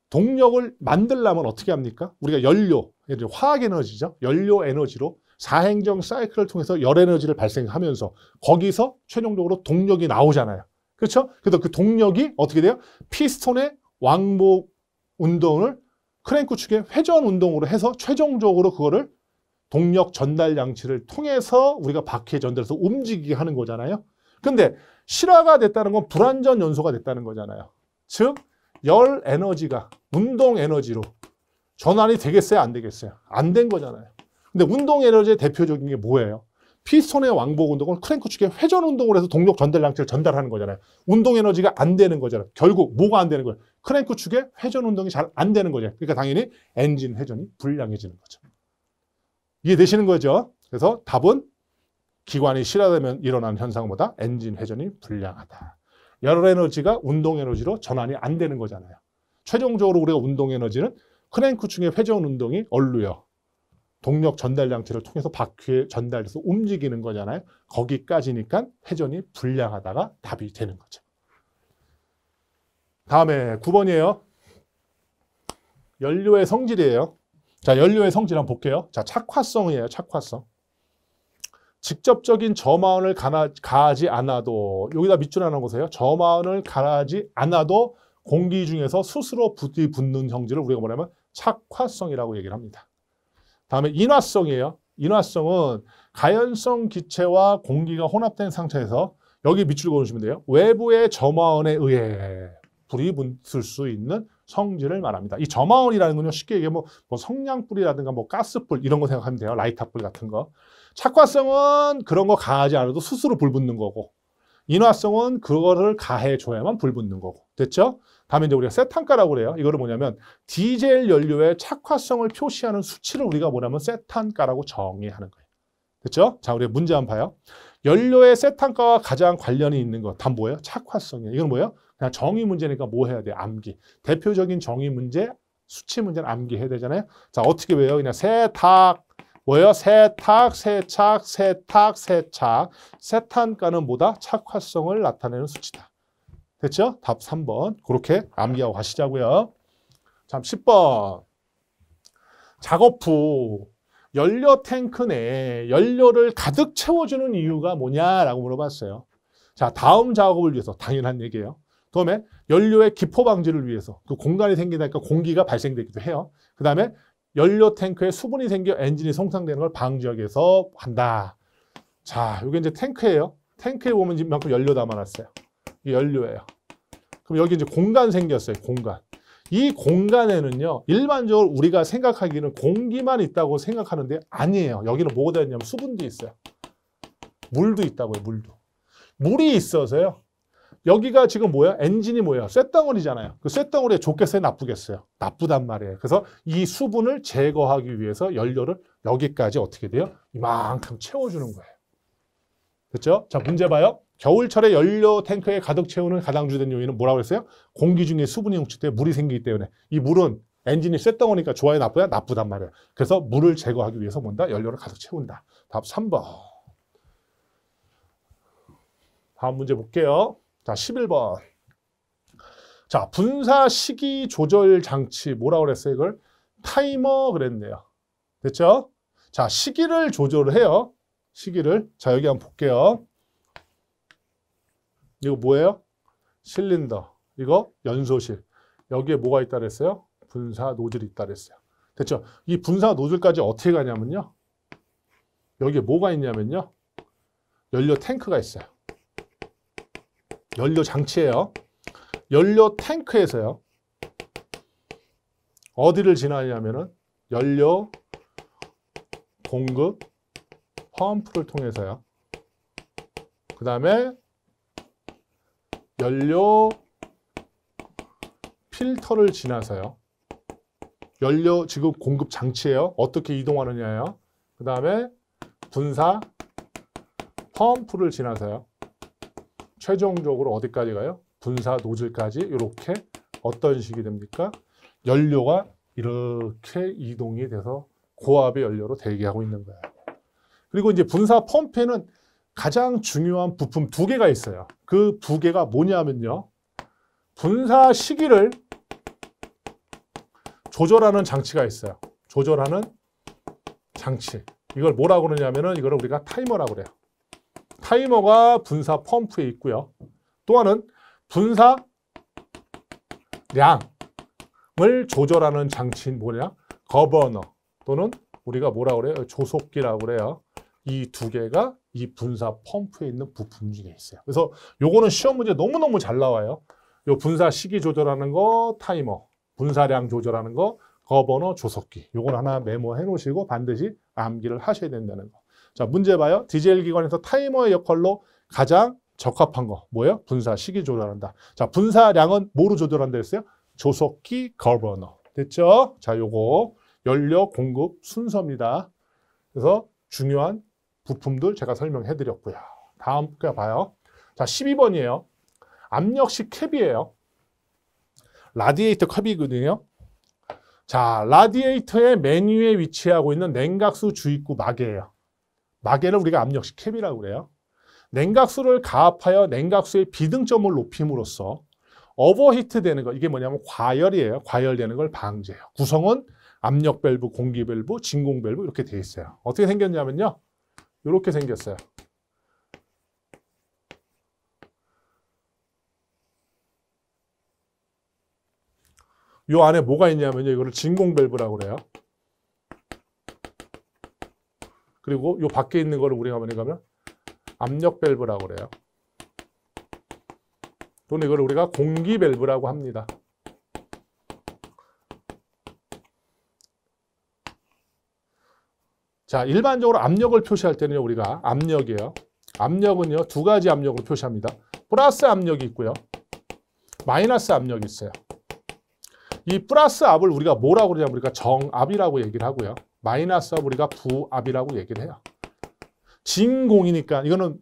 동력을 만들려면 어떻게 합니까? 우리가 연료, 화학 에너지죠. 연료 에너지로 사행정 사이클을 통해서 열 에너지를 발생하면서 거기서 최종적으로 동력이 나오잖아요. 그렇죠? 그래서 그 동력이 어떻게 돼요? 피스톤의 왕복 운동을 크랭크 축의 회전 운동으로 해서 최종적으로 그거를 동력 전달 장치를 통해서 우리가 바퀴에 전달해서 움직이게 하는 거잖아요. 근데 실화가 됐다는 건 불완전 연소가 됐다는 거잖아요. 즉, 열 에너지가 운동 에너지로 전환이 되겠어요? 안 되겠어요? 안 된 거잖아요. 근데 운동 에너지의 대표적인 게 뭐예요? 피스톤의 왕복 운동을 크랭크축의 회전 운동을 해서 동력 전달량치를 전달하는 거잖아요. 운동 에너지가 안 되는 거잖아요. 결국 뭐가 안 되는 거예요? 크랭크축의 회전 운동이 잘 안 되는 거죠. 그러니까 당연히 엔진 회전이 불량해지는 거죠. 이해되시는 거죠? 그래서 답은 기관이 실화되면 일어나는 현상보다 엔진 회전이 불량하다. 열 에너지가 운동 에너지로 전환이 안 되는 거잖아요. 최종적으로 우리가 운동 에너지는 크랭크충의 회전 운동이 얼루여 동력 전달 장치를 통해서 바퀴에 전달돼서 움직이는 거잖아요. 거기까지니까 회전이 불량하다가 답이 되는 거죠. 다음에 9번이에요. 연료의 성질이에요. 자, 연료의 성질 한번 볼게요. 자, 착화성이에요. 착화성. 직접적인 저마원을 가하지 않아도 여기다 밑줄 하나 보세요. 저마원을 가하지 않아도 공기 중에서 스스로 부디 붙는 형질을 우리가 뭐냐면 착화성이라고 얘기를 합니다. 다음에 인화성이에요. 인화성은 가연성 기체와 공기가 혼합된 상태에서 여기 밑줄 그어주시면 돼요. 외부의 점화원에 의해 불이 붙을 수 있는 성질을 말합니다. 이 점화원이라는 건요, 쉽게 얘기하면 뭐 성냥불이라든가 뭐 가스불 이런 거 생각하면 돼요. 라이터불 같은 거. 착화성은 그런 거 가하지 않아도 스스로 불붙는 거고 인화성은 그거를 가해줘야만 불붙는 거고 됐죠? 다음에 이제 우리가 세탄가라고 그래요. 이거를 뭐냐면 디젤 연료의 착화성을 표시하는 수치를 우리가 뭐냐면 세탄가라고 정의하는 거예요. 됐죠? 자, 우리 문제 한번 봐요. 연료의 세탄가와 가장 관련이 있는 것, 단 뭐예요? 착화성이에요. 이건 뭐예요? 그냥 정의 문제니까 뭐 해야 돼? 암기. 대표적인 정의 문제, 수치 문제는 암기해야 되잖아요. 자, 어떻게 외워요? 그냥 세탁 뭐예요? 세탁, 세착, 세탁, 세착. 세탄가는 뭐다? 착화성을 나타내는 수치다. 됐죠? 답 3번. 그렇게 암기하고 가시자고요. 참 10번. 작업 후 연료 탱크 내 연료를 가득 채워주는 이유가 뭐냐라고 물어봤어요. 자, 다음 작업을 위해서 당연한 얘기예요. 그다음에 연료의 기포 방지를 위해서 그 공간이 생기니까 다 공기가 발생되기도 해요. 그다음에 연료 탱크에 수분이 생겨 엔진이 손상되는 걸 방지하기 위해서 한다. 자, 이게 이제 탱크예요. 탱크에 보면 지금만큼 연료 담아놨어요. 이 연료예요. 그럼 여기 이제 공간 생겼어요. 공간. 이 공간에는요. 일반적으로 우리가 생각하기는 에 공기만 있다고 생각하는데 아니에요. 여기는 뭐가 되었냐면 수분도 있어요. 물도 있다고요. 물도. 물이 있어서요. 여기가 지금 뭐야? 엔진이 뭐야? 쇳덩어리잖아요. 그 쇳덩어리에 좋겠어요? 나쁘겠어요? 나쁘단 말이에요. 그래서 이 수분을 제거하기 위해서 연료를 여기까지 어떻게 돼요? 이만큼 채워주는 거예요. 됐죠? 자, 문제 봐요. 겨울철에 연료 탱크에 가득 채우는 가장 주된 요인은 뭐라고 했어요? 공기 중에 수분이 농축돼 물이 생기기 때문에 이 물은 엔진이 쇳덩어리니까 좋아요, 나쁘요 나쁘단 말이에요. 그래서 물을 제거하기 위해서 뭔다? 연료를 가득 채운다. 답 3번. 다음 문제 볼게요. 자, 11번. 자, 분사 시기 조절 장치 뭐라 그랬어요? 이걸 타이머 그랬네요. 됐죠? 자, 시기를 조절해요. 시기를. 자, 여기 한번 볼게요. 이거 뭐예요? 실린더. 이거 연소실. 여기에 뭐가 있다 그랬어요? 분사 노즐이 있다 그랬어요. 됐죠? 이 분사 노즐까지 어떻게 가냐면요. 여기에 뭐가 있냐면요. 연료 탱크가 있어요. 연료 장치예요. 연료 탱크에서요. 어디를 지나냐면은 연료 공급 펌프를 통해서요. 그 다음에 연료 필터를 지나서요. 연료 지금 공급 장치예요. 어떻게 이동하느냐요그 다음에 분사 펌프를 지나서요. 최종적으로 어디까지 가요? 분사 노즐까지 이렇게 어떤 식이 됩니까? 연료가 이렇게 이동이 돼서 고압의 연료로 대기하고 있는 거예요. 그리고 이제 분사 펌프에는 가장 중요한 부품 두 개가 있어요. 그 두 개가 뭐냐면요. 분사 시기를 조절하는 장치가 있어요. 조절하는 장치. 이걸 뭐라고 그러냐면은 이걸 우리가 타이머라고 그래요. 타이머가 분사 펌프에 있고요. 또 하나는 분사량을 조절하는 장치인 뭐냐? 거버너 또는 우리가 뭐라 그래요? 조속기라고 그래요. 이 두 개가 이 분사 펌프에 있는 부품 중에 있어요. 그래서 요거는 시험 문제 너무너무 잘 나와요. 요 분사 시기 조절하는 거 타이머, 분사량 조절하는 거 거버너 조속기. 요걸 하나 메모해 놓으시고 반드시 암기를 하셔야 된다는 거. 자, 문제 봐요. 디젤 기관에서 타이머의 역할로 가장 적합한 거. 뭐예요? 분사 시기 조절한다. 자, 분사량은 뭐로 조절한다 했어요? 조속기 거버너. 됐죠? 자, 요거 연료 공급 순서입니다. 그래서 중요한 부품들 제가 설명해 드렸고요. 다음 거 봐요. 자, 12번이에요. 압력식 캡이에요. 라디에이터 컵이거든요. 자, 라디에이터의 맨 위에 위치하고 있는 냉각수 주입구 막이에요. 마개를 우리가 압력시 캡이라고 그래요. 냉각수를 가압하여 냉각수의 비등점을 높임으로써 어버히트 되는 거 이게 뭐냐면 과열이에요. 과열되는 걸 방지해요. 구성은 압력 밸브, 공기 밸브, 진공 밸브 이렇게 돼 있어요. 어떻게 생겼냐면요. 이렇게 생겼어요. 요 안에 뭐가 있냐면요. 이거를 진공 밸브라고 그래요. 그리고 요 밖에 있는 거를 우리가 뭐냐 하면 압력 밸브라고 그래요. 또는 이걸 우리가 공기 밸브라고 합니다. 자, 일반적으로 압력을 표시할 때는요, 우리가 압력이에요. 압력은요, 두 가지 압력으로 표시합니다. 플러스 압력이 있고요. 마이너스 압력이 있어요. 이 플러스 압을 우리가 뭐라고 그러냐면 우리가 정압이라고 얘기를 하고요. 마이너스업 우리가 부압이라고 얘기를 해요. 진공이니까 이거는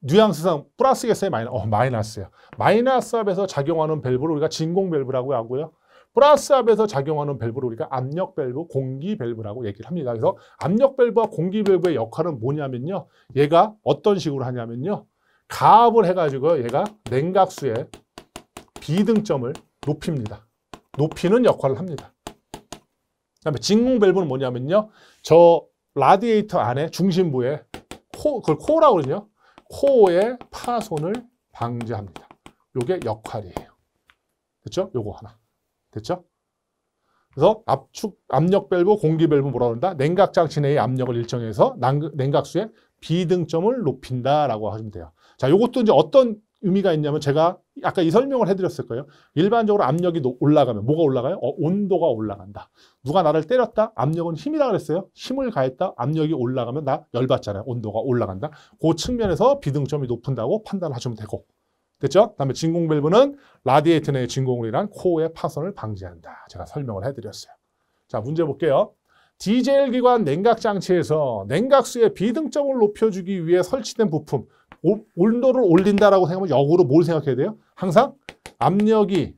뉘앙스상 플러스겠어요? 마이너, 어, 마이너스예요. 마이너스업에서 작용하는 밸브를 우리가 진공 밸브라고 하고요. 플러스업에서 작용하는 밸브를 우리가 압력 밸브, 공기 밸브라고 얘기를 합니다. 그래서 압력 밸브와 공기 밸브의 역할은 뭐냐면요. 얘가 어떤 식으로 하냐면요. 가압을 해가지고 얘가 냉각수의 비등점을 높입니다. 높이는 역할을 합니다. 다음에 진공 밸브는 뭐냐면요. 저 라디에이터 안에 중심부에 코 그걸 코라고 그러죠. 코의 파손을 방지합니다. 요게 역할이에요. 됐죠? 요거 하나. 됐죠? 그래서 압축 압력 밸브, 공기 밸브 뭐라 그런다? 냉각 장치 내의 압력을 일정해서 냉각수의 비등점을 높인다라고 하시면 돼요. 자, 요것도 이제 어떤 의미가 있냐면 제가 아까 이 설명을 해드렸을 거예요. 일반적으로 압력이 올라가면 뭐가 올라가요? 어, 온도가 올라간다. 누가 나를 때렸다? 압력은 힘이라 그랬어요. 힘을 가했다? 압력이 올라가면 나 열받잖아요. 온도가 올라간다. 그 측면에서 비등점이 높은다고 판단하시면 되고 됐죠? 다음에 진공 밸브는 라디에이터 내의 진공을 인한 코어의 파손을 방지한다. 제가 설명을 해드렸어요. 자, 문제 볼게요. 디젤 기관 냉각 장치에서 냉각수의 비등점을 높여주기 위해 설치된 부품 오, 온도를 올린다라고 생각하면 역으로 뭘 생각해야 돼요? 항상 압력이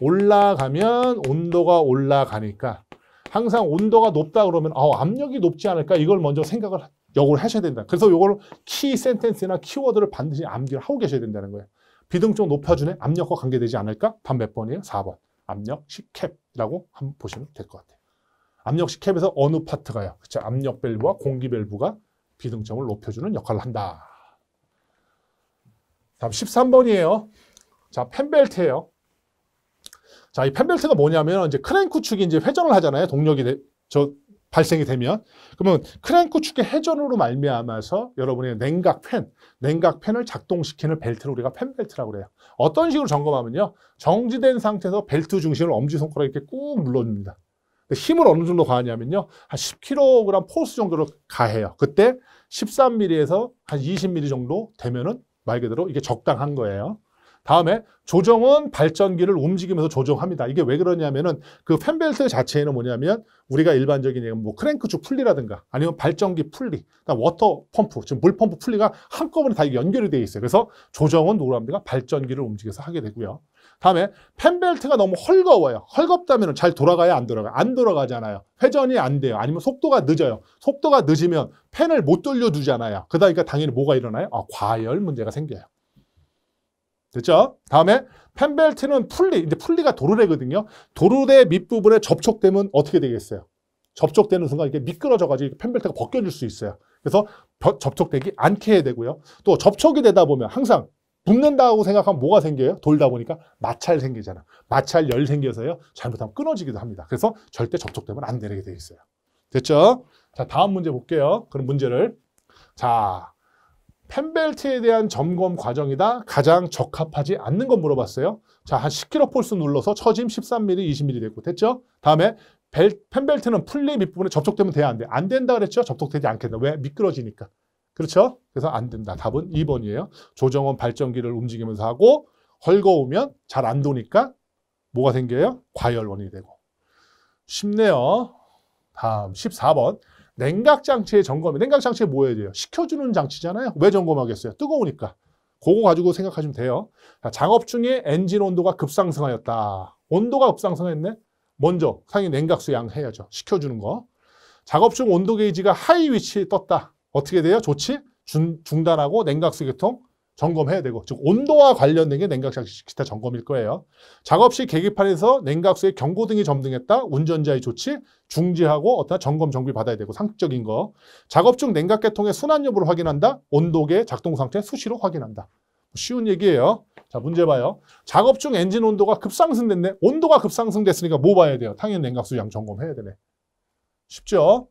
올라가면 온도가 올라가니까 항상 온도가 높다 그러면 어, 압력이 높지 않을까 이걸 먼저 생각을 역으로 하셔야 된다. 그래서 이걸 키 센텐스나 키워드를 반드시 암기를 하고 계셔야 된다는 거예요. 비등적 높여주는 압력과 관계되지 않을까? 답몇 번이에요? 4번. 압력식 캡이라고 한번 보시면 될 것 같아요. 압력식 캡에서 어느 파트가요? 그쵸? 압력 밸브와 공기 밸브가 비등점을 높여주는 역할을 한다. 다음 13번이에요. 자, 펜벨트예요. 자, 이 펜벨트가 뭐냐면 이제 크랭크 축이 이제 회전을 하잖아요. 동력이 되, 저 발생이 되면 그러면 크랭크 축의 회전으로 말미암아서 여러분의 냉각 팬, 냉각 펜을 작동시키는 벨트를 우리가 펜벨트라고 그래요. 어떤 식으로 점검하면요. 정지된 상태에서 벨트 중심을 엄지손가락 이렇게 꾹 눌러줍니다. 힘을 어느 정도 가하냐면요. 한 10kg 포스 정도로 가해요. 그때 13mm에서 한 20mm 정도 되면은 말 그대로 이게 적당한 거예요. 다음에 조정은 발전기를 움직이면서 조정합니다. 이게 왜 그러냐면은 그 팬벨트 자체에는 뭐냐면 우리가 일반적인 뭐 크랭크축 풀리라든가 아니면 발전기 풀리, 워터 펌프, 지금 물 펌프 풀리가 한꺼번에 다 연결이 돼 있어요. 그래서 조정은 노란비가 발전기를 움직여서 하게 되고요. 다음에 펜벨트가 너무 헐거워요. 헐겁다면 잘 돌아가야 안 돌아가요. 안 돌아가잖아요. 회전이 안 돼요. 아니면 속도가 늦어요. 속도가 늦으면 펜을 못 돌려주잖아요. 그러다 보니까 당연히 뭐가 일어나요? 아, 과열 문제가 생겨요. 됐죠? 다음에 펜벨트는 풀리, 근데 풀리가 도르래거든요. 도르래 밑부분에 접촉되면 어떻게 되겠어요? 접촉되는 순간 이게 미끄러져가지고 펜벨트가 벗겨질 수 있어요. 그래서 접촉되기 않게 해야 되고요. 또 접촉이 되다 보면 항상 붙는다고 생각하면 뭐가 생겨요? 돌다 보니까 마찰 생기잖아. 마찰 열 생겨서요. 잘못하면 끊어지기도 합니다. 그래서 절대 접촉되면 안 되게 되어 있어요. 됐죠? 자, 다음 문제 볼게요. 그럼 문제를. 자, 펜벨트에 대한 점검 과정이다. 가장 적합하지 않는 건 물어봤어요. 자, 한 10kg 폴스 눌러서 처짐 13mm, 20mm 됐고 됐죠? 다음에 벨, 펜벨트는 풀리 밑부분에 접촉되면 돼야 안 돼. 안 된다 그랬죠? 접촉되지 않겠다. 왜? 미끄러지니까. 그렇죠? 그래서 안 된다. 답은 2번이에요. 조정원 발전기를 움직이면서 하고 헐거우면 잘 안 도니까 뭐가 생겨요? 과열원이 되고. 쉽네요. 다음 14번. 냉각장치의 점검이 냉각장치에 뭐 해야 돼요? 식혀주는 장치잖아요. 왜 점검하겠어요? 뜨거우니까. 그거 가지고 생각하시면 돼요. 자, 작업 중에 엔진 온도가 급상승하였다. 온도가 급상승했네? 먼저 상위 냉각수 양 해야죠. 식혀주는 거. 작업 중 온도 게이지가 하이 위치 에 떴다. 어떻게 돼요? 좋지? 중, 중단하고 냉각수 교통 점검해야 되고 즉 온도와 관련된 게 냉각샷 기타 점검일 거예요. 작업 시 계기판에서 냉각수의 경고등이 점등했다. 운전자의 조치 중지하고 어떤 점검 정비 받아야 되고 상식적인 거. 작업 중 냉각 계통의 순환 여부를 확인한다. 온도계 작동 상태 수시로 확인한다. 쉬운 얘기예요. 자 문제 봐요. 작업 중 엔진 온도가 급상승됐네. 온도가 급상승됐으니까 뭐 봐야 돼요? 당연히 냉각수 양 점검해야 되네. 쉽죠?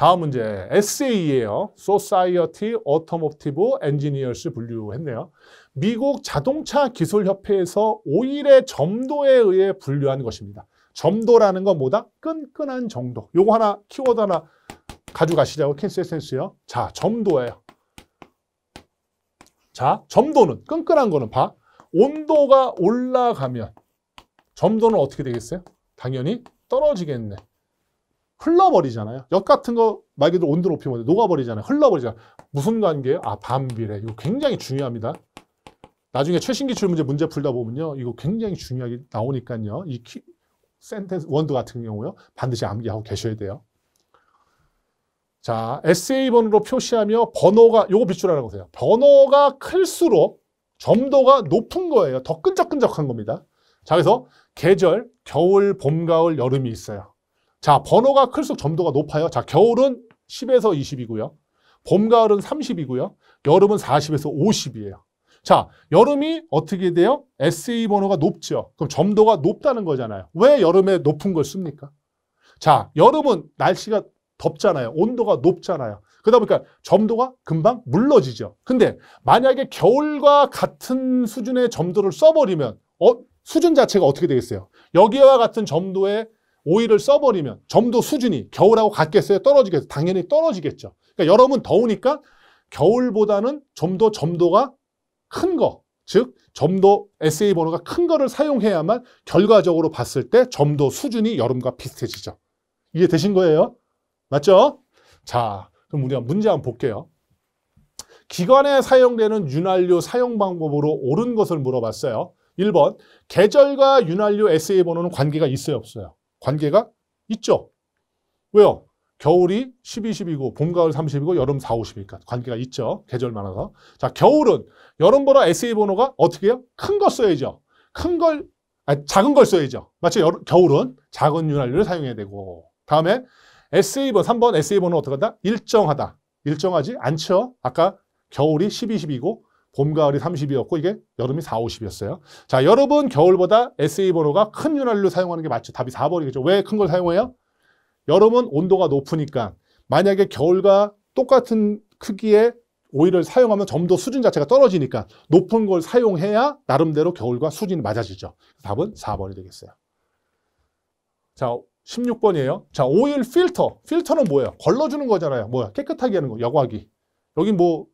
다음 문제 SA예요. Society Automotive Engineers 분류했네요. 미국 자동차 기술협회에서 오일의 점도에 의해 분류한 것입니다. 점도라는 건 뭐다? 끈끈한 정도. 요거 하나 키워드 하나 가져가시자고 캔슬 센스요. 자, 점도예요. 자, 점도는 끈끈한 거는 봐. 온도가 올라가면 점도는 어떻게 되겠어요? 당연히 떨어지겠네. 흘러버리잖아요. 엿 같은 거말 그대로 온도 높이면 녹아버리잖아요. 흘러버리잖아요. 무슨 관계예요? 아, 반비례. 이거 굉장히 중요합니다. 나중에 최신 기출 문제 문제 풀다 보면요. 이거 굉장히 중요하게 나오니까요. 이 키, 센텐스 원드 같은 경우요. 반드시 암기하고 계셔야 돼요. 자, SA번으로 표시하며 번호가, 요거 밑줄 알아보세요. 번호가 클수록 점도가 높은 거예요. 더 끈적끈적한 겁니다. 자, 그래서 계절, 겨울, 봄, 가을, 여름이 있어요. 자, 번호가 클수록 점도가 높아요. 자, 겨울은 10에서 20이고요. 봄, 가을은 30이고요. 여름은 40에서 50이에요. 자, 여름이 어떻게 돼요? SE 번호가 높죠. 그럼 점도가 높다는 거잖아요. 왜 여름에 높은 걸 씁니까? 자, 여름은 날씨가 덥잖아요. 온도가 높잖아요. 그러다 보니까 점도가 금방 물러지죠. 근데 만약에 겨울과 같은 수준의 점도를 써버리면 어, 수준 자체가 어떻게 되겠어요? 여기와 같은 점도의 오일을 써버리면 점도 수준이 겨울하고 같겠어요? 떨어지겠어요? 당연히 떨어지겠죠. 그러니까 여름은 더우니까 겨울보다는 좀더 점도가 큰 거, 즉 점도 에세이 번호가 큰 거를 사용해야만 결과적으로 봤을 때 점도 수준이 여름과 비슷해지죠. 이해되신 거예요? 맞죠? 자, 그럼 우리가 문제 한번 볼게요. 기관에 사용되는 윤활유 사용 방법으로 옳은 것을 물어봤어요. 1번, 계절과 윤활유 에세이 번호는 관계가 있어요, 없어요? 관계가 있죠. 왜요? 겨울이 12, 10이고 봄, 가을 30이고 여름 4, 50이니까 관계가 있죠. 계절 많아서. 자, 겨울은 여름보다 에세 번호가 어떻게 해요? 큰거 써야죠. 큰 걸, 아니, 작은 걸 써야죠. 마치 여름, 겨울은 작은 윤활유를 사용해야 되고 다음에 에세번 3번 에세번호 어떻게 한다? 일정하다. 일정하지 않죠. 아까 겨울이 12, 10이고 봄, 가을이 30이었고 이게 여름이 4, 50이었어요. 자, 여러분 겨울보다 SA 번호가 큰 윤활유를 사용하는 게 맞죠. 답이 4번이겠죠. 왜 큰 걸 사용해요? 여름은 온도가 높으니까 만약에 겨울과 똑같은 크기의 오일을 사용하면 점도 수준 자체가 떨어지니까 높은 걸 사용해야 나름대로 겨울과 수준이 맞아지죠. 답은 4번이 되겠어요. 자, 16번이에요. 자, 오일 필터. 필터는 뭐예요? 걸러주는 거잖아요. 뭐야? 깨끗하게 하는 거, 여과기. 여기 뭐,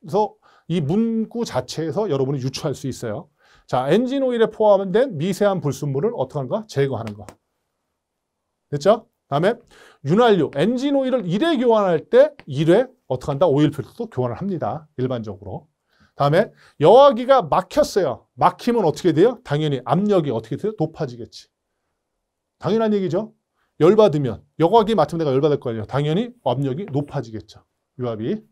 그래서 이 문구 자체에서 여러분이 유추할 수 있어요. 자, 엔진 오일에 포함된 미세한 불순물을 어떻게 하는가? 제거하는 거. 됐죠? 다음에 윤활유, 엔진 오일을 1회 교환할 때 1회 어떻게 한다? 오일 필터도 교환을 합니다. 일반적으로. 다음에 여화기가 막혔어요. 막히면 어떻게 돼요? 당연히 압력이 어떻게 돼요? 높아지겠지. 당연한 얘기죠. 열받으면 여과기 맡으면 내가 열받을 거예요. 당연히 압력이 높아지겠죠. 유압이.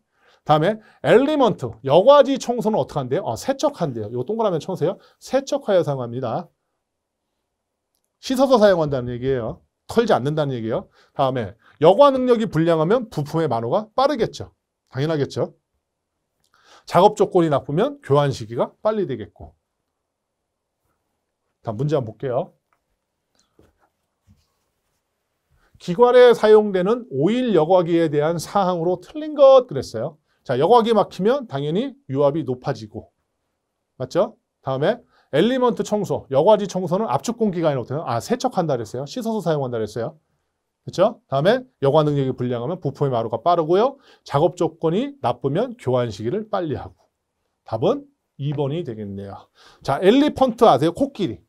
다음에 엘리먼트, 여과지 청소는 어떻게 한대요? 어, 아, 세척한대요. 요 동그라미 청소요. 세척하여 사용합니다. 씻어서 사용한다는 얘기예요. 털지 않는다는 얘기예요. 다음에 여과 능력이 불량하면 부품의 만호가 빠르겠죠. 당연하겠죠. 작업 조건이 나쁘면 교환 시기가 빨리 되겠고. 다음 문제 한번 볼게요. 기관에 사용되는 오일 여과기에 대한 사항으로 틀린 것 그랬어요. 자, 여곽이 막히면 당연히 유압이 높아지고 맞죠? 다음에 엘리먼트 청소, 여과지 청소는 압축 공기가 아니라 어떻게 아, 세척한다 그랬어요. 씻어서 사용한다 그랬어요. 그렇죠? 다음에 여과 능력이 불량하면 부품의 마루가 빠르고요. 작업 조건이 나쁘면 교환 시기를 빨리 하고. 답은 2번이 되겠네요. 자, 엘리펀트 아세요? 코끼리.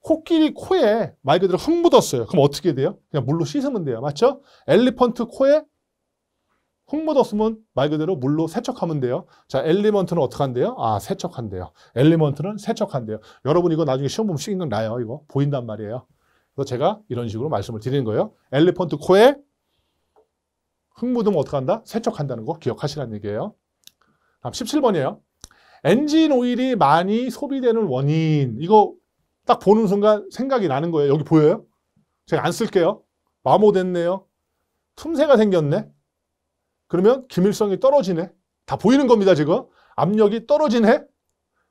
코끼리 코에 말 그대로 흙 묻었어요. 그럼 어떻게 돼요? 그냥 물로 씻으면 돼요. 맞죠? 엘리펀트 코에 흙묻었으면 말 그대로 물로 세척하면 돼요. 자, 엘리먼트는 어떡한데요? 아, 세척한대요. 엘리먼트는 세척한대요. 여러분 이거 나중에 시험 보면 신경 나요. 이거 보인단 말이에요. 그래서 제가 이런 식으로 말씀을 드리는 거예요. 엘리펀트 코에 흙 묻으면 어떡한다? 세척한다는 거 기억하시라는 얘기예요. 다음 17번이에요. 엔진 오일이 많이 소비되는 원인. 이거 딱 보는 순간 생각이 나는 거예요. 여기 보여요? 제가 안 쓸게요. 마모됐네요. 틈새가 생겼네. 그러면 기밀성이 떨어지네. 다 보이는 겁니다, 지금. 압력이 떨어지네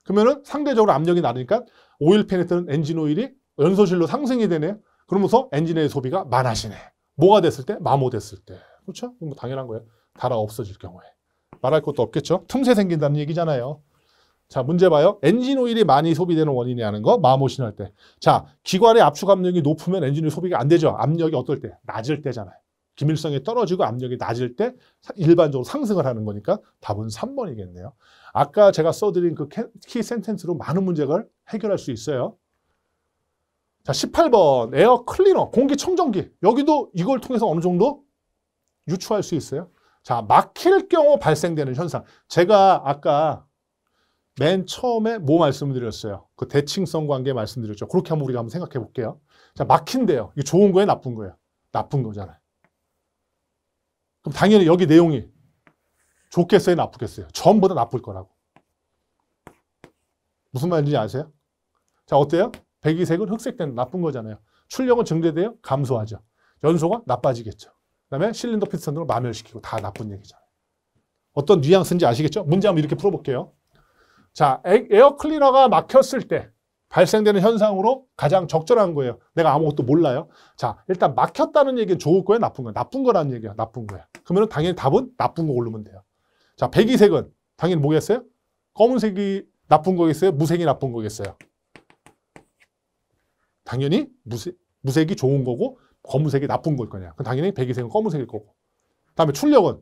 그러면은 상대적으로 압력이 나니까 오일 팬에트는 엔진 오일이 연소실로 상승이 되네. 그러면서 엔진의 소비가 많아지네. 뭐가 됐을 때? 마모됐을 때. 그렇죠? 뭐 당연한 거예요. 달아 없어질 경우에. 말할 것도 없겠죠. 틈새 생긴다는 얘기잖아요. 자, 문제 봐요. 엔진 오일이 많이 소비되는 원인이라는 거, 마모 신할 때. 자, 기관의 압축 압력이 높으면 엔진 오일 소비가 안 되죠. 압력이 어떨 때? 낮을 때잖아요. 기밀성이 떨어지고 압력이 낮을 때 일반적으로 상승을 하는 거니까 답은 3번이겠네요. 아까 제가 써드린 그 키 센텐스로 많은 문제를 해결할 수 있어요. 자, 18번 에어 클리너, 공기청정기. 여기도 이걸 통해서 어느 정도 유추할 수 있어요. 자, 막힐 경우 발생되는 현상. 제가 아까 맨 처음에 뭐 말씀드렸어요? 그 대칭성 관계 말씀드렸죠. 그렇게 한번 우리가 한번 생각해 볼게요. 자, 막힌대요. 이게 좋은 거예요? 나쁜 거예요? 나쁜 거잖아요. 그럼 당연히 여기 내용이 좋겠어요, 나쁘겠어요? 전부 다 나쁠 거라고. 무슨 말인지 아세요? 자, 어때요? 백이색은 흑색된 나쁜 거잖아요. 출력은 증대돼요? 감소하죠. 연소가 나빠지겠죠. 그 다음에 실린더 피스톤 으로 마멸시키고 다 나쁜 얘기잖아요. 어떤 뉘앙스인지 아시겠죠? 문제 한번 이렇게 풀어볼게요. 자, 에어 클리너가 막혔을 때 발생되는 현상으로 가장 적절한 거예요. 내가 아무것도 몰라요. 자, 일단 막혔다는 얘기는 좋을 거예요? 나쁜 거예요? 나쁜 거라는 얘기야. 나쁜 거야. 그러면 당연히 답은 나쁜 거 고르면 돼요. 자, 백이색은 당연히 뭐겠어요? 검은색이 나쁜 거겠어요? 무색이 나쁜 거겠어요? 당연히 무색, 무색이 좋은 거고 검은색이 나쁜 걸 거냐. 그럼 당연히 백이색은 검은색일 거고. 다음에 출력은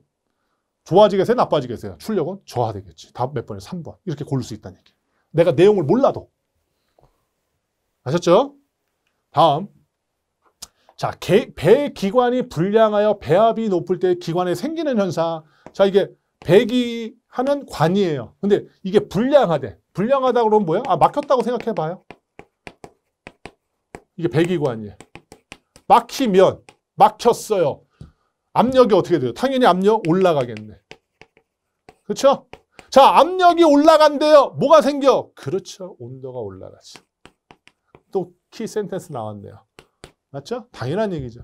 좋아지겠어요? 나빠지겠어요? 출력은 저하되겠지. 답 몇 번에 3번. 이렇게 고를 수 있다는 얘기. 예요 내가 내용을 몰라도 아셨죠? 다음. 자, 개, 배 기관이 불량하여 배압이 높을 때 기관에 생기는 현상. 자, 이게 배기 하면 관이에요. 근데 이게 불량하대. 불량하다 그러면 뭐야? 아, 막혔다고 생각해봐요. 이게 배기관이에요. 막히면, 막혔어요. 압력이 어떻게 돼요? 당연히 압력 올라가겠네. 그렇죠? 자, 압력이 올라간대요. 뭐가 생겨? 그렇죠. 온도가 올라가죠. 키 센텐스 나왔네요. 맞죠? 당연한 얘기죠.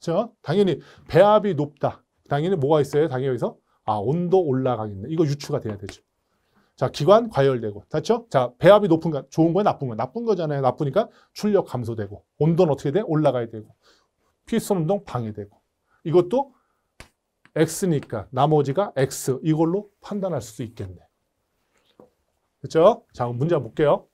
그렇죠? 당연히 배합이 높다. 당연히 뭐가 있어요? 당연히 여기서 아 온도 올라가겠네. 이거 유추가 돼야 되죠. 자 기관 과열되고 맞죠? 자 배합이 높은 거 좋은 거야 나쁜 거야 나쁜 거잖아요. 나쁘니까 출력 감소되고 온도는 어떻게 돼? 올라가야 되고 피스톤 운동 방해되고 이것도 X니까 나머지가 X 이걸로 판단할 수 있겠네. 그렇죠? 자 문제 볼게요.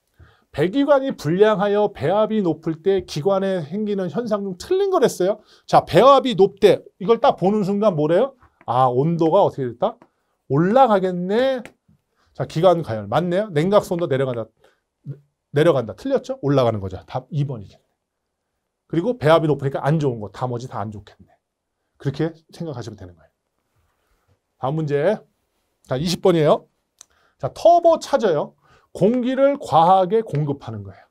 배기관이 불량하여 배압이 높을 때 기관에 생기는 현상 중 틀린 걸했어요 자, 배압이 높대. 이걸 딱 보는 순간 뭐래요? 아, 온도가 어떻게 됐다? 올라가겠네. 자, 기관 가열. 맞네요. 냉각수 온도 내려간다. 내려간다. 틀렸죠? 올라가는 거죠. 답2번이겠네 그리고 배압이 높으니까 안 좋은 거. 다머지다 안 좋겠네. 그렇게 생각하시면 되는 거예요. 다음 문제. 자, 20번이에요. 자, 터보 찾아요 공기를 과하게 공급하는 거예요.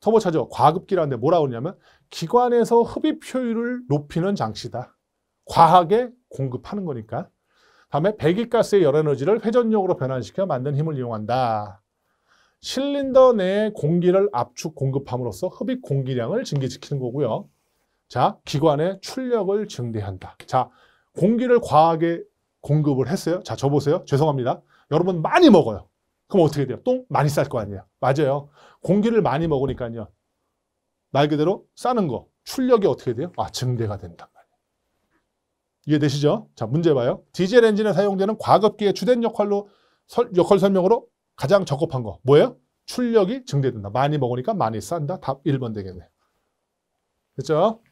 터보차죠 과급기라는데 뭐라고 그냐면 기관에서 흡입 효율을 높이는 장치다. 과하게 공급하는 거니까. 다음에 배기가스의 열에너지를 회전력으로 변환시켜 만든 힘을 이용한다. 실린더 내에 공기를 압축 공급함으로써 흡입 공기량을 증기시키는 거고요. 자, 기관의 출력을 증대한다. 자, 공기를 과하게 공급을 했어요. 자, 저 보세요. 죄송합니다. 여러분 많이 먹어요. 그럼 어떻게 돼요? 똥 많이 쌀 거 아니에요. 맞아요. 공기를 많이 먹으니까요. 말 그대로 싸는 거. 출력이 어떻게 돼요? 아, 증대가 된단 말이에요. 이해되시죠? 자, 문제 봐요. 디젤 엔진에 사용되는 과급기의 주된 역할로 설, 역할 설명으로 가장 적합한 거. 뭐예요? 출력이 증대된다. 많이 먹으니까 많이 싼다. 답 1번 되겠네. 됐죠?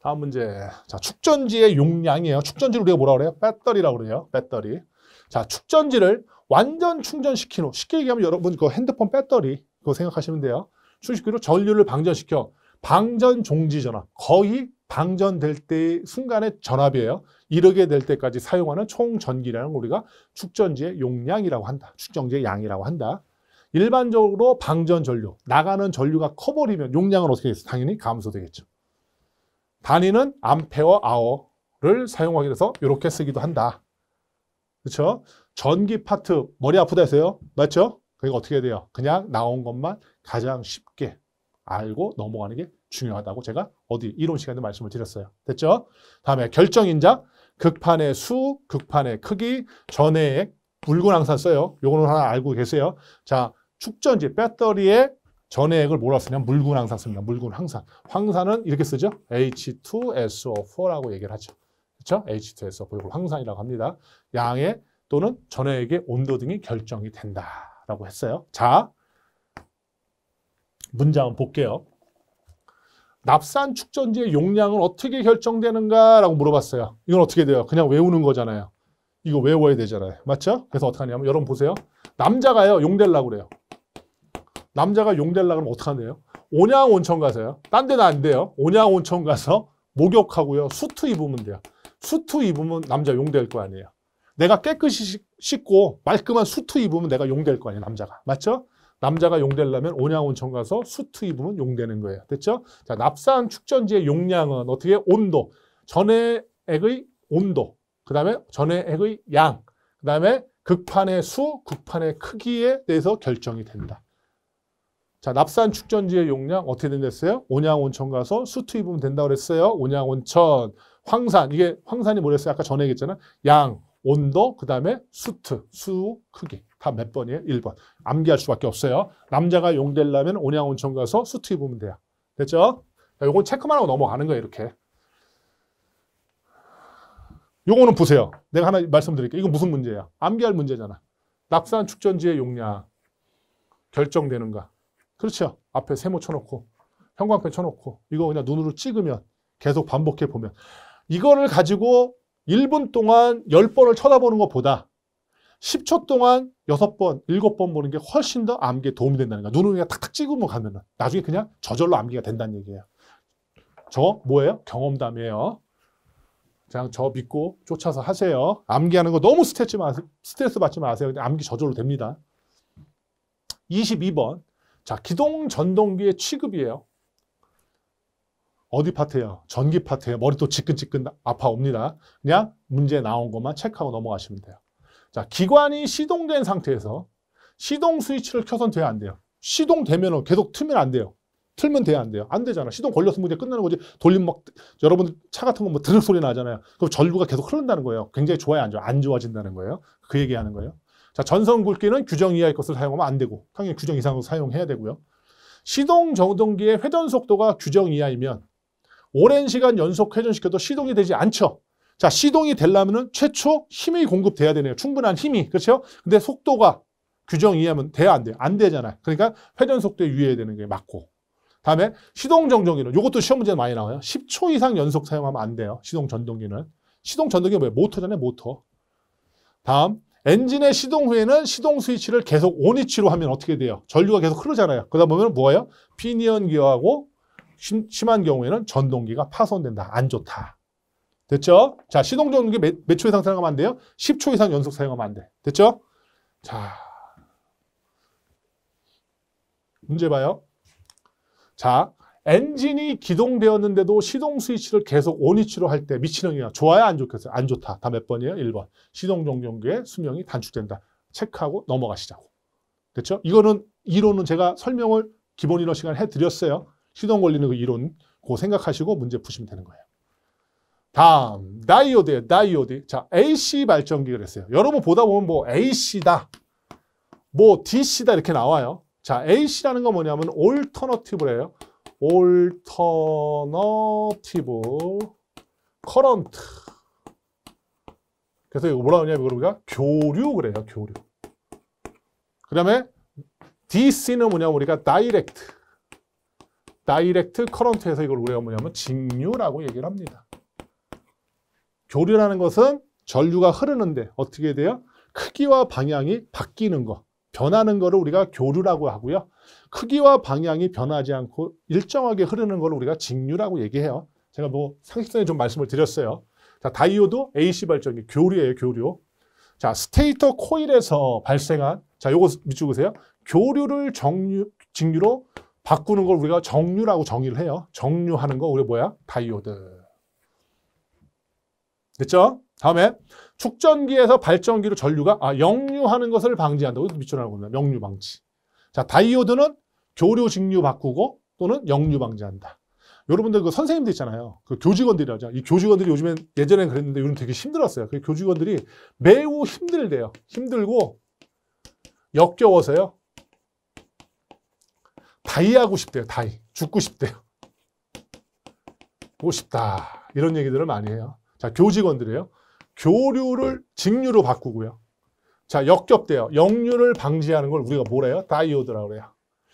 다음 문제. 자, 축전지의 용량이에요. 축전지를 우리가 뭐라 그래요? 배터리라고 그래요. 배터리. 자, 축전지를 완전 충전시킨 후 쉽게 얘기하면 여러분 그 핸드폰 배터리 그거 생각하시면 돼요. 수십기로 전류를 방전시켜 방전 종지 전압 거의 방전될 때 순간의 전압이에요. 이르게 될 때까지 사용하는 총전기라는 우리가 축전지의 용량이라고 한다. 축전지의 양이라고 한다. 일반적으로 방전 전류, 나가는 전류가 커버리면 용량은 어떻게 되겠어? 당연히 감소되겠죠. 단위는 암페어 아워를 사용하기 위해서 이렇게 쓰기도 한다. 그렇죠? 전기 파트 머리 아프다 했어요. 맞죠? 그러니까 어떻게 돼요? 그냥 나온 것만 가장 쉽게 알고 넘어가는 게 중요하다고 제가 어디 이론 시간에 말씀을 드렸어요. 됐죠? 다음에 결정인자, 극판의 수, 극판의 크기, 전해액, 물은 항상 써요. 요거는 하나 알고 계세요. 자, 축전지 배터리의 전해액을 뭐라 쓰냐 물군 항산 씁니다. 물군 항산. 황산은 이렇게 쓰죠. H2SO4라고 얘기를 하죠. 그렇죠? H2SO4. 이걸 황산이라고 합니다. 양의 또는 전해액의 온도 등이 결정이 된다라고 했어요. 자, 문장 은 볼게요. 납산 축전지의 용량은 어떻게 결정되는가라고 물어봤어요. 이건 어떻게 돼요? 그냥 외우는 거잖아요. 이거 외워야 되잖아요. 맞죠? 그래서 어떻게 하냐면 여러분 보세요. 남자가요. 용될라 그래요. 남자가 용될라 그러면 어떡하네요? 온양 온천 가세요딴 데는 안 돼요. 온양 온천 가서 목욕하고요. 수트 입으면 돼요. 수트 입으면 남자 용될 거 아니에요. 내가 깨끗이 씻고 말끔한 수트 입으면 내가 용될 거 아니에요, 남자가. 맞죠? 남자가 용되려면 온양온천 가서 수트 입으면 용되는 거예요. 됐죠? 자, 납산 축전지의 용량은 어떻게 온도, 전해액의 온도, 그 다음에 전해액의 양, 그 다음에 극판의 수, 극판의 크기에 대해서 결정이 된다. 자, 납산 축전지의 용량 어떻게 된댔어요? 온양온천 가서 수트 입으면 된다고 그랬어요. 온양온천, 황산, 이게 황산이 뭐랬어요? 아까 전에 얘기했잖아. 양, 온도, 그 다음에 수트, 수, 크기. 다 몇 번이에요? 1번. 암기할 수밖에 없어요. 남자가 용될라면 온양온천 가서 수트 입으면 돼요. 됐죠? 요건 체크만 하고 넘어가는 거예요, 이렇게. 요거는 보세요. 내가 하나 말씀드릴게요. 이거 무슨 문제야? 암기할 문제잖아. 낙산 축전지의 용량 결정되는가. 그렇죠. 앞에 세모 쳐놓고 형광펜 쳐놓고 이거 그냥 눈으로 찍으면 계속 반복해 보면 이거를 가지고 1분 동안 10번을 쳐다보는 것보다 10초 동안 6번, 7번 보는 게 훨씬 더 암기에 도움이 된다는 거야. 눈을 그냥 탁탁 찍으면 가면 은 나중에 그냥 저절로 암기가 된다는 얘기예요. 저 뭐예요? 경험담이에요. 그냥 저 믿고 쫓아서 하세요. 암기하는 거 너무 스트레스, 마세, 스트레스 받지 마세요. 그냥 암기 저절로 됩니다. 22번. 자, 기동 전동기의 취급이에요. 어디 파트예요? 전기 파트예요. 머리 또 지끈지끈 아파옵니다. 그냥 문제 나온 것만 체크하고 넘어가시면 돼요. 자, 기관이 시동된 상태에서 시동 스위치를 켜선 돼야 안 돼요. 시동되면 계속 틀면 안 돼요. 틀면 돼야 안 돼요. 안 되잖아. 시동 걸렸으면 문제 끝나는 거지. 돌림 막, 여러분차 같은 거 뭐 드는 소리 나잖아요. 그럼 전류가 계속 흐른다는 거예요. 굉장히 좋아야 안 좋아. 안 좋아진다는 거예요. 그 얘기 하는 거예요. 자, 전선 굵기는 규정 이하의 것을 사용하면 안 되고, 당연히 규정 이상으로 사용해야 되고요. 시동 정동기의 회전 속도가 규정 이하이면 오랜 시간 연속 회전시켜도 시동이 되지 않죠. 자, 시동이 되려면 최초 힘이 공급돼야 되네요. 충분한 힘이. 그렇죠? 근데 속도가 규정 이해하면 돼야 안 돼요. 안 되잖아요. 그러니까 회전 속도에 유의해야 되는 게 맞고. 다음에 시동 정전기는 이것도 시험 문제 많이 나와요. 10초 이상 연속 사용하면 안 돼요. 시동 전동기는. 시동 전동기 뭐예요? 모터잖아요, 모터. 다음 엔진의 시동 후에는 시동 스위치를 계속 온위치로 하면 어떻게 돼요? 전류가 계속 흐르잖아요. 그러다 보면 뭐예요? 피니언 기어하고 심, 한 경우에는 전동기가 파손된다. 안 좋다. 됐죠? 자, 시동 전동기 몇, 몇초 이상 사용하면 안 돼요? 10초 이상 연속 사용하면 안 돼. 됐죠? 자, 문제 봐요. 자, 엔진이 기동되었는데도 시동 스위치를 계속 온위치로 할 때 미치는 게 좋아야 안 좋겠어요? 안 좋다. 다 몇 번이에요? 1번. 시동 전전기의 수명이 단축된다. 체크하고 넘어가시자고. 됐죠? 이거는 이론은 제가 설명을 기본 이론 시간에 해드렸어요. 시동 걸리는 그 이론 그 생각하시고 문제 푸시면 되는 거예요. 다음 다이오드예요. 다이오드. 자, AC 발전기 그랬어요. 여러분 보다 보면 뭐 AC다. 뭐 DC다 이렇게 나와요. 자, AC라는 건 뭐냐면 올터너티브래요. 올터너티브 커런트. 그래서 이거 뭐라 하냐면 이걸 우리가 교류 그래요. 교류. 그다음에 DC는 뭐냐면 우리가 다이렉트. 다이렉트 커런트에서 이걸 우리가 뭐냐면 직류라고 얘기를 합니다. 교류라는 것은 전류가 흐르는데 어떻게 돼요? 크기와 방향이 바뀌는 거, 변하는 거를 우리가 교류라고 하고요. 크기와 방향이 변하지 않고 일정하게 흐르는 걸 우리가 직류라고 얘기해요. 제가 뭐 상식선에 좀 말씀을 드렸어요. 자, 다이오드 AC 발전기 교류예요, 교류. 자, 스테이터 코일에서 발생한 자, 요거 밑줄 그세요. 교류를 정류 직류로 바꾸는 걸 우리가 정류라고 정의를 해요. 정류하는 거 우리 뭐야? 다이오드. 됐죠? 다음에 축전기에서 발전기로 전류가 아, 역류하는 것을 방지한다고 미쳐나는 겁니다. 역류 방지. 자, 다이오드는 교류 직류 바꾸고 또는 역류 방지한다. 여러분들 그 선생님들 있잖아요. 그 교직원들이라죠. 이 교직원들이 요즘엔 예전엔 그랬는데 요즘 되게 힘들었어요. 그 교직원들이 매우 힘들대요. 힘들고 역겨워서요. 다이하고 싶대요. 다이. 죽고 싶대요. 죽고 싶다. 이런 얘기들을 많이 해요. 자, 교직원들이에요. 교류를 직류로 바꾸고요. 자, 역겹대요. 역류를 방지하는 걸 우리가 뭐래요? 다이오드라고 그래요.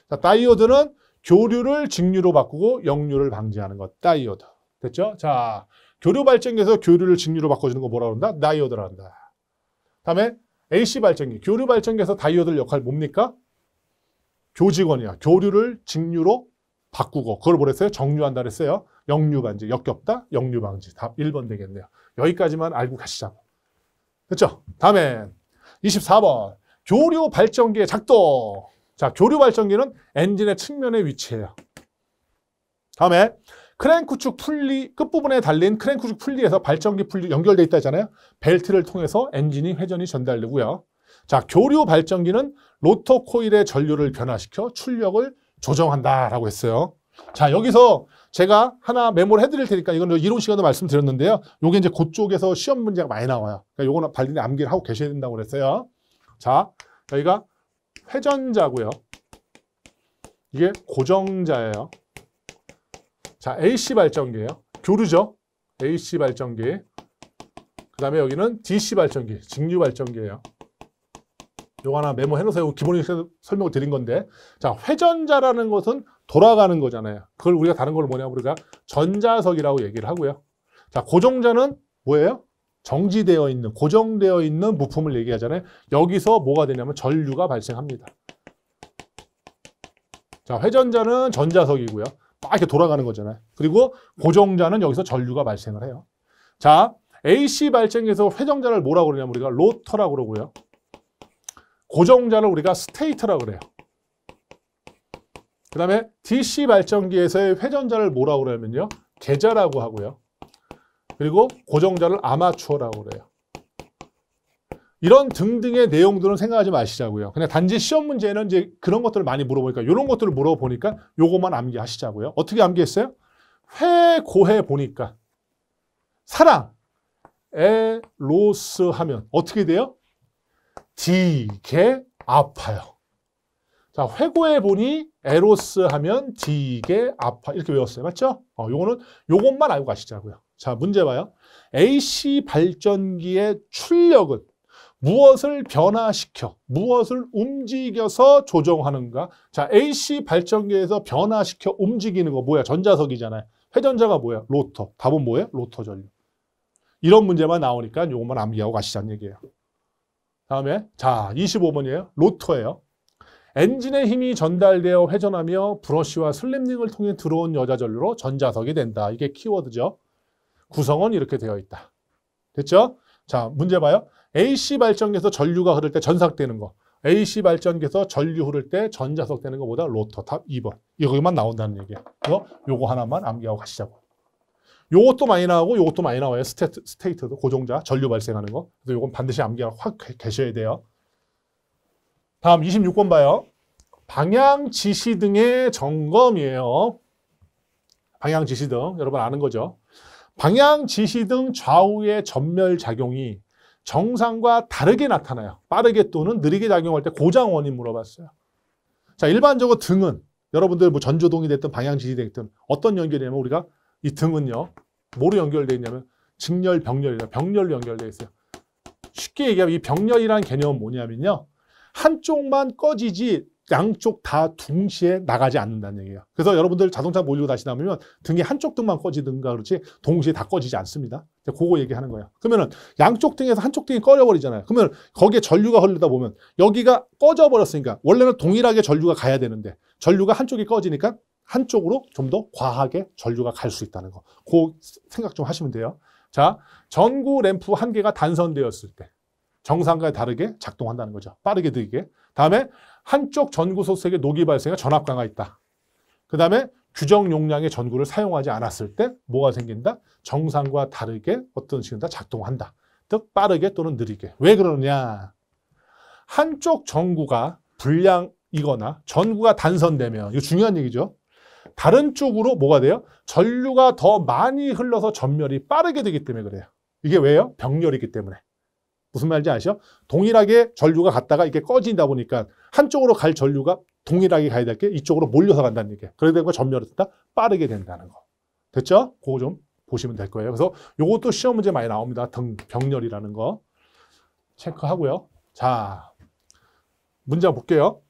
자, 다이오드는 교류를 직류로 바꾸고 역류를 방지하는 것. 다이오드. 됐죠? 자, 교류 발전기에서 교류를 직류로 바꿔주는 거 뭐라 그런다? 다이오드라 한다. 다음에 AC 발전기, 교류 발전기에서 다이오드 역할 뭡니까? 교직원이야. 교류를 직류로 바꾸고 그걸 뭐랬어요? 정류한다 그랬어요. 역류방지, 역겹다, 역류방지. 답 1번 되겠네요. 여기까지만 알고 가시자고. 됐죠? 다음에 24번 교류 발전기의 작동. 자, 교류 발전기는 엔진의 측면에 위치해요. 다음에 크랭크축 풀리 끝부분에 달린 크랭크축 풀리에서 발전기 풀리 연결되어 있다 잖아요 벨트를 통해서 엔진이 회전이 전달되고요. 자, 교류 발전기는 로터 코일의 전류를 변화시켜 출력을 조정한다라고 했어요. 자, 여기서 제가 하나 메모를 해드릴 테니까 이건 이론 시간에 말씀드렸는데요. 요게 이제 그쪽에서 시험 문제가 많이 나와요. 그러니까 요거는 발리는 암기를 하고 계셔야 된다고 그랬어요. 자, 여기가 회전자고요. 이게 고정자예요. 자, AC 발전기예요. 교류죠. AC 발전기. 그 다음에 여기는 DC 발전기, 직류 발전기예요. 요 하나 메모해 놓으세요. 기본적인 설명을 드린 건데. 자, 회전자라는 것은 돌아가는 거잖아요. 그걸 우리가 다른 걸 뭐냐, 우리가 전자석이라고 얘기를 하고요. 자, 고정자는 뭐예요? 정지되어 있는, 고정되어 있는 부품을 얘기하잖아요. 여기서 뭐가 되냐면 전류가 발생합니다. 자, 회전자는 전자석이고요. 막 이렇게 돌아가는 거잖아요. 그리고 고정자는 여기서 전류가 발생을 해요. 자, AC 발생에서 회전자를 뭐라고 그러냐면 우리가 로터라고 그러고요. 고정자를 우리가 스테이트라 고 그래요. 그 다음에 DC 발전기에서의 회전자를 뭐라고 그러면요? 계좌라고 하고요. 그리고 고정자를 아마추어라고 그래요. 이런 등등의 내용들은 생각하지 마시자고요. 그냥 단지 시험 문제는 이제 그런 것들을 많이 물어보니까 이런 것들을 물어보니까 요것만 암기하시자고요. 어떻게 암기했어요? 회, 고해 보니까 사랑, 에, 로스 하면 어떻게 돼요? 지게 아파요. 자, 회고해 보니 에로스 하면 지게 아파. 이렇게 외웠어요. 맞죠? 어, 요거는 요것만 알고 가시자고요. 자, 문제 봐요. AC 발전기의 출력은 무엇을 변화시켜, 무엇을 움직여서 조정하는가? 자, AC 발전기에서 변화시켜 움직이는 거 뭐야? 전자석이잖아요. 회전자가 뭐야? 로터. 답은 뭐예요? 로터 전류. 이런 문제만 나오니까 요것만 암기하고 가시자는 얘기예요. 다음에 자 25번이에요. 로터예요. 엔진의 힘이 전달되어 회전하며 브러쉬와 슬램링을 통해 들어온 여자전류로 전자석이 된다. 이게 키워드죠. 구성은 이렇게 되어 있다. 됐죠? 자 문제 봐요. AC 발전기에서 전류가 흐를 때 전삭되는 거. AC 발전기에서 전류 흐를 때 전자석 되는 것보다 로터 탑 2번. 이거만 나온다는 얘기야. 그래서 요거 하나만 암기하고 가시자고. 요것도 많이 나오고 요것도 많이 나와요. 스테트, 스테이트도 고정자, 전류 발생하는 거. 그래서 요건 반드시 암기가고확 계셔야 돼요. 다음 26번 봐요. 방향 지시 등의 점검이에요. 방향 지시 등 여러분 아는 거죠. 방향 지시 등 좌우의 전멸 작용이 정상과 다르게 나타나요. 빠르게 또는 느리게 작용할 때 고장 원인 물어봤어요. 자, 일반적으로 등은 여러분들 뭐 전조동이 됐든 방향 지시 됐든 어떤 연결이냐면 우리가 이 등은요. 뭐로 연결되어 있냐면 직렬, 병렬이다. 병렬로 연결되어 있어요. 쉽게 얘기하면 이 병렬이라는 개념은 뭐냐면요. 한쪽만 꺼지지 양쪽 다 동시에 나가지 않는다는 얘기예요. 그래서 여러분들 자동차 몰고 리다시나 보면 등이 한쪽 등만 꺼지든가 그렇지 동시에 다 꺼지지 않습니다. 그거 얘기하는 거예요. 그러면은 양쪽 등에서 한쪽 등이 꺼져버리잖아요. 그러면 거기에 전류가 흐르다 보면 여기가 꺼져버렸으니까 원래는 동일하게 전류가 가야 되는데 전류가 한쪽이 꺼지니까 한쪽으로 좀 더 과하게 전류가 갈 수 있다는 거. 그 생각 좀 하시면 돼요. 자, 전구 램프 한 개가 단선되었을 때 정상과 다르게 작동한다는 거죠. 빠르게 들이게. 다음에 한쪽 전구 소색에 녹이 발생해 전압 강화 있다. 그 다음에 규정 용량의 전구를 사용하지 않았을 때 뭐가 생긴다? 정상과 다르게 어떤 식으로 다 작동한다. 즉 빠르게 또는 느리게. 왜 그러느냐? 한쪽 전구가 불량이거나 전구가 단선되면 이거 중요한 얘기죠. 다른 쪽으로 뭐가 돼요? 전류가 더 많이 흘러서 전멸이 빠르게 되기 때문에 그래요. 이게 왜요? 병렬이기 때문에. 무슨 말인지 아시죠? 동일하게 전류가 갔다가 이렇게 꺼진다 보니까 한쪽으로 갈 전류가 동일하게 가야 될 게 이쪽으로 몰려서 간다는 얘기예요. 그래야 되고 전멸이 된다? 빠르게 된다는 거. 됐죠? 그거 좀 보시면 될 거예요. 그래서 요것도 시험 문제 많이 나옵니다. 등, 병렬이라는 거. 체크하고요. 자, 문제 볼게요.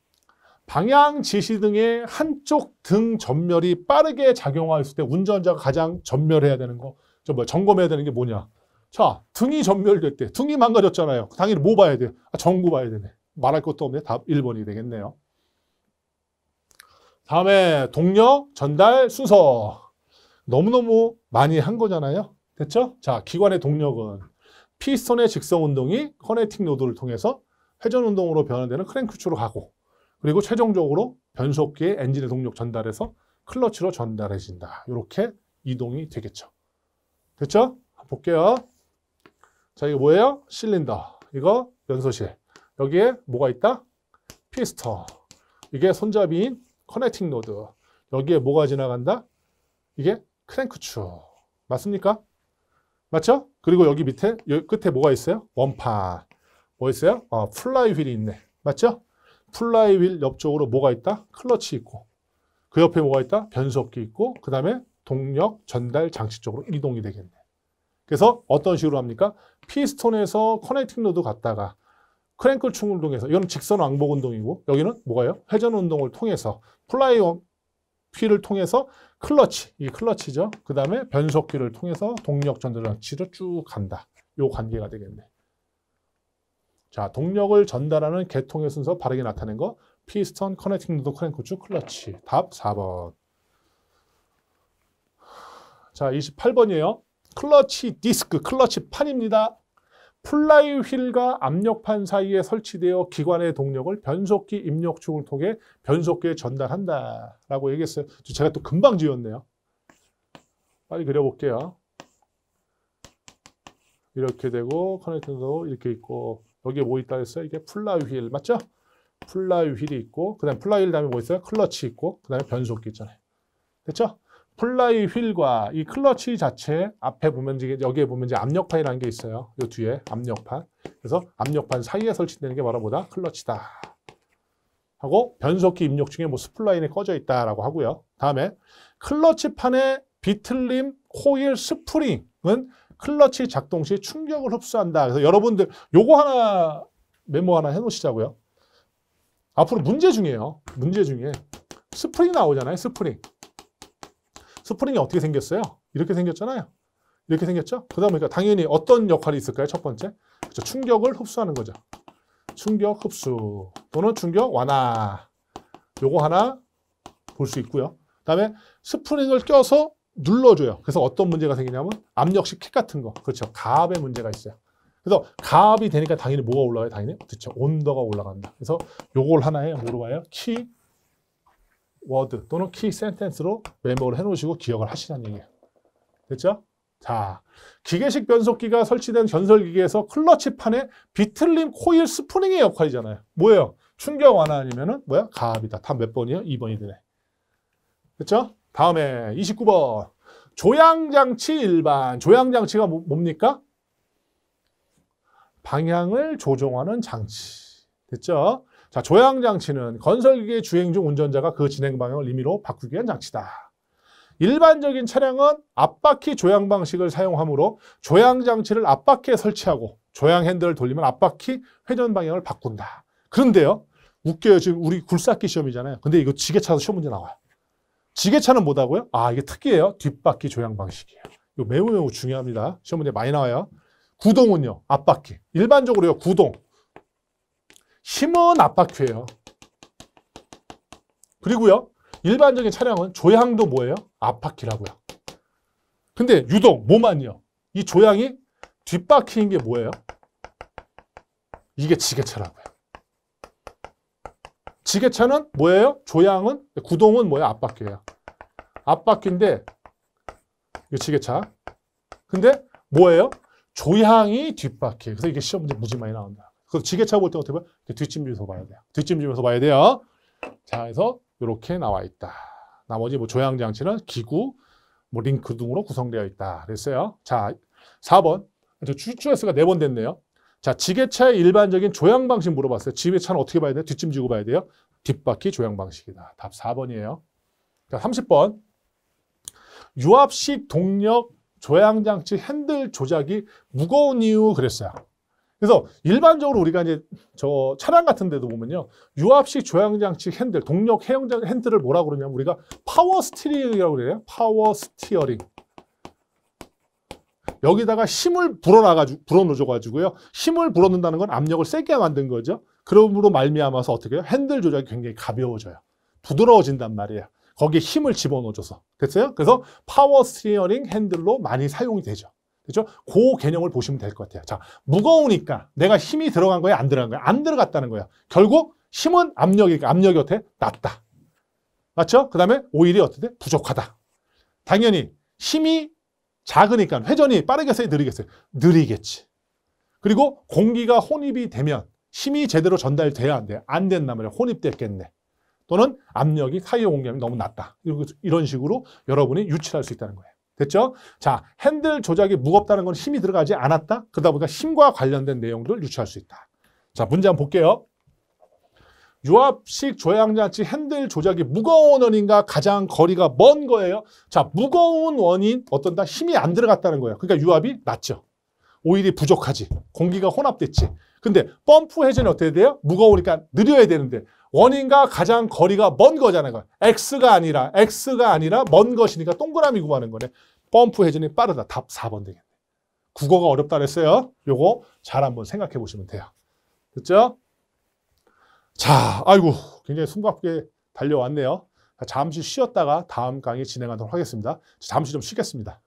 방향 지시 등의 한쪽 등 전멸이 빠르게 작용하였을 때 운전자가 가장 전멸해야 되는 거, 저뭐 점검해야 되는 게 뭐냐? 자, 등이 전멸됐대. 등이 망가졌잖아요. 당연히 뭐 봐야 돼? 요 아, 전구 봐야 되네. 말할 것도 없네. 답 1번이 되겠네요. 다음에 동력, 전달, 순서. 너무너무 많이 한 거잖아요. 됐죠? 자, 기관의 동력은 피스톤의 직성 운동이 커넥팅 노드를 통해서 회전 운동으로 변환되는 크랭크추로 가고 그리고 최종적으로 변속기에 엔진의 동력 전달해서 클러치로 전달해진다. 이렇게 이동이 되겠죠. 됐죠? 볼게요. 자, 이게 뭐예요? 실린더. 이거 연소실. 여기에 뭐가 있다? 피스턴. 이게 손잡이인 커넥팅 노드. 여기에 뭐가 지나간다? 이게 크랭크추. 맞습니까? 맞죠? 그리고 여기 밑에, 여기 끝에 뭐가 있어요? 원판. 뭐 있어요? 어, 플라이 휠이 있네. 맞죠? 플라이휠 옆쪽으로 뭐가 있다? 클러치 있고 그 옆에 뭐가 있다? 변속기 있고 그 다음에 동력 전달 장치 쪽으로 이동이 되겠네. 그래서 어떤 식으로 합니까? 피스톤에서 커넥팅 로드 갔다가 크랭클충 을통해서 이건 직선 왕복 운동이고 여기는 뭐가요? 회전 운동을 통해서 플라이 온 휠을 통해서 클러치, 이 클러치죠. 그 다음에 변속기를 통해서 동력 전달 장치로 쭉 간다. 요 관계가 되겠네. 자, 동력을 전달하는 개통의 순서 바르게 나타낸 거. 피스턴, 커넥팅 노드, 크랭크축, 클러치. 답 4번. 자, 28번이에요. 클러치 디스크, 클러치 판입니다. 플라이 휠과 압력판 사이에 설치되어 기관의 동력을 변속기 입력축을 통해 변속기에 전달한다. 라고 얘기했어요. 제가 또 금방 지웠네요. 빨리 그려볼게요. 이렇게 되고 커넥팅도 이렇게 있고 여기에 뭐 있다 그랬어요? 이게 플라유휠 맞죠? 플라유휠이 있고 그다음 플라유휠 다음에 뭐 있어요? 클러치 있고 그다음에 변속기 있잖아요. 됐죠? 플라이휠과 이 클러치 자체 앞에 보면 이제 여기에 보면 이제 압력판이라는 게 있어요. 이 뒤에 압력판. 그래서 압력판 사이에 설치되는 게 바로 보다 클러치다. 하고 변속기 입력 중에 뭐 스플라인이 꺼져 있다라고 하고요. 다음에 클러치판의 비틀림, 코일, 스프링은 클러치 작동 시 충격을 흡수한다. 그래서 여러분들 요거 하나 메모 하나 해놓으시자고요. 앞으로 문제 중이에요. 문제 중에 스프링 나오잖아요. 스프링. 스프링이 어떻게 생겼어요? 이렇게 생겼잖아요. 이렇게 생겼죠? 그러다 보니까 당연히 어떤 역할이 있을까요? 첫 번째. 그렇죠. 충격을 흡수하는 거죠. 충격 흡수 또는 충격 완화. 요거 하나 볼 수 있고요. 그다음에 스프링을 껴서 눌러줘요. 그래서 어떤 문제가 생기냐면 압력식 킥 같은 거. 그렇죠. 가압의 문제가 있어요. 그래서 가압이 되니까 당연히 뭐가 올라가요? 당연히 그렇죠. 온도가 올라간다. 그래서 요걸 하나에 뭐로 봐요? 키 워드 또는 키 센텐스로 메모를 해놓으시고 기억을 하시라는 얘기예요. 됐죠? 자, 기계식 변속기가 설치된 전설기계에서 클러치판에 비틀림 코일 스프링의 역할이잖아요. 뭐예요? 충격 완화 아니면은 뭐야? 가압이다. 답 몇 번이요? 2번이 되네. 그렇죠? 다음에 29번 조향장치 일반 조향장치가 뭐, 뭡니까? 방향을 조종하는 장치 됐죠? 자, 조향장치는 건설기계 주행 중 운전자가 그 진행 방향을 임의로 바꾸기 위한 장치다. 일반적인 차량은 앞바퀴 조향 방식을 사용하므로 조향장치를 앞바퀴에 설치하고 조향 핸들을 돌리면 앞바퀴 회전 방향을 바꾼다. 그런데요. 웃겨요. 지금 우리 굴삭기 시험이잖아요. 근데 이거 지게차도 시험 문제 나와요. 지게차는 뭐다고요? 아, 이게 특기예요. 뒷바퀴 조향 방식이에요. 이 매우 매우 중요합니다. 시험 문제 많이 나와요. 구동은요. 앞바퀴. 일반적으로요. 구동. 힘은 앞바퀴예요. 그리고요. 일반적인 차량은 조향도 뭐예요? 앞바퀴라고요. 근데 유동, 뭐만요? 이 조향이 뒷바퀴인 게 뭐예요? 이게 지게차라고요. 지게차는 뭐예요? 조향은? 구동은 뭐야 앞바퀴예요. 앞바퀴인데 이 지게차. 근데 뭐예요? 조향이 뒷바퀴. 그래서 이게 시험 문제 무지 많이 나온다. 그래서 지게차 볼 때 어떻게 보면 뒷짐지면서 봐야 돼요. 뒷짐지면서 봐야 돼요. 자, 그래서 이렇게 나와 있다. 나머지 뭐 조향 장치는 기구, 뭐 링크 등으로 구성되어 있다. 그랬어요. 자, 4번. 추출수가 4번 됐네요. 자, 지게차의 일반적인 조향 방식 물어봤어요. 지게차는 어떻게 봐야 돼요? 뒷짐지고 봐야 돼요? 뒷바퀴 조향 방식이다. 답 4번이에요. 자, 30번. 유압식 동력 조향장치 핸들 조작이 무거운 이유 그랬어요. 그래서 일반적으로 우리가 이제 저 차량 같은 데도 보면요. 유압식 조향장치 핸들, 동력 해용장 핸들을 뭐라 그러냐면 우리가 파워 스티링이라고 그래요. 파워 스티어링. 여기다가 힘을 불어넣어가지고, 줘가지고요 힘을 불어넣는다는 건 압력을 세게 만든 거죠. 그러므로 말미암아서 어떻게 해요? 핸들 조작이 굉장히 가벼워져요. 부드러워진단 말이에요. 거기에 힘을 집어넣어줘서. 됐어요? 그래서 파워 스티어링 핸들로 많이 사용이 되죠. 그렇죠? 그 개념을 보시면 될 것 같아요. 자, 무거우니까 내가 힘이 들어간 거야, 안 들어간 거야? 안 들어갔다는 거야. 결국 힘은 압력이 압력이 어때? 낮다. 맞죠? 그 다음에 오일이 어떻게 부족하다. 당연히 힘이 작으니까 회전이 빠르게 써야 느리겠어요. 느리겠지. 그리고 공기가 혼입이 되면 힘이 제대로 전달돼야 안 돼. 안 된다면 말 혼입됐겠네. 또는 압력이 사이어 공기압이 너무 낮다. 이런 식으로 여러분이 유출할 수 있다는 거예요. 됐죠? 자, 핸들 조작이 무겁다는 건 힘이 들어가지 않았다? 그러다 보니까 힘과 관련된 내용들을 유추할 수 있다. 자, 문제 한번 볼게요. 유압식 조향장치 핸들 조작이 무거운 원인과 가장 거리가 먼 거예요. 자, 무거운 원인 어떤다? 힘이 안 들어갔다는 거예요. 그러니까 유압이 낮죠. 오일이 부족하지. 공기가 혼합됐지. 근데 펌프 회전이 어떻게 돼요? 무거우니까 느려야 되는데 원인과 가장 거리가 먼 거잖아요. X가 아니라 X가 아니라 먼 것이니까 동그라미 구하는 거네. 펌프 회전이 빠르다. 답 4번 되겠네. 국어가 어렵다 그랬어요. 요거 잘 한번 생각해 보시면 돼요. 됐죠? 자, 아이고, 굉장히 숨가쁘게 달려왔네요. 잠시 쉬었다가 다음 강의 진행하도록 하겠습니다. 잠시 좀 쉬겠습니다.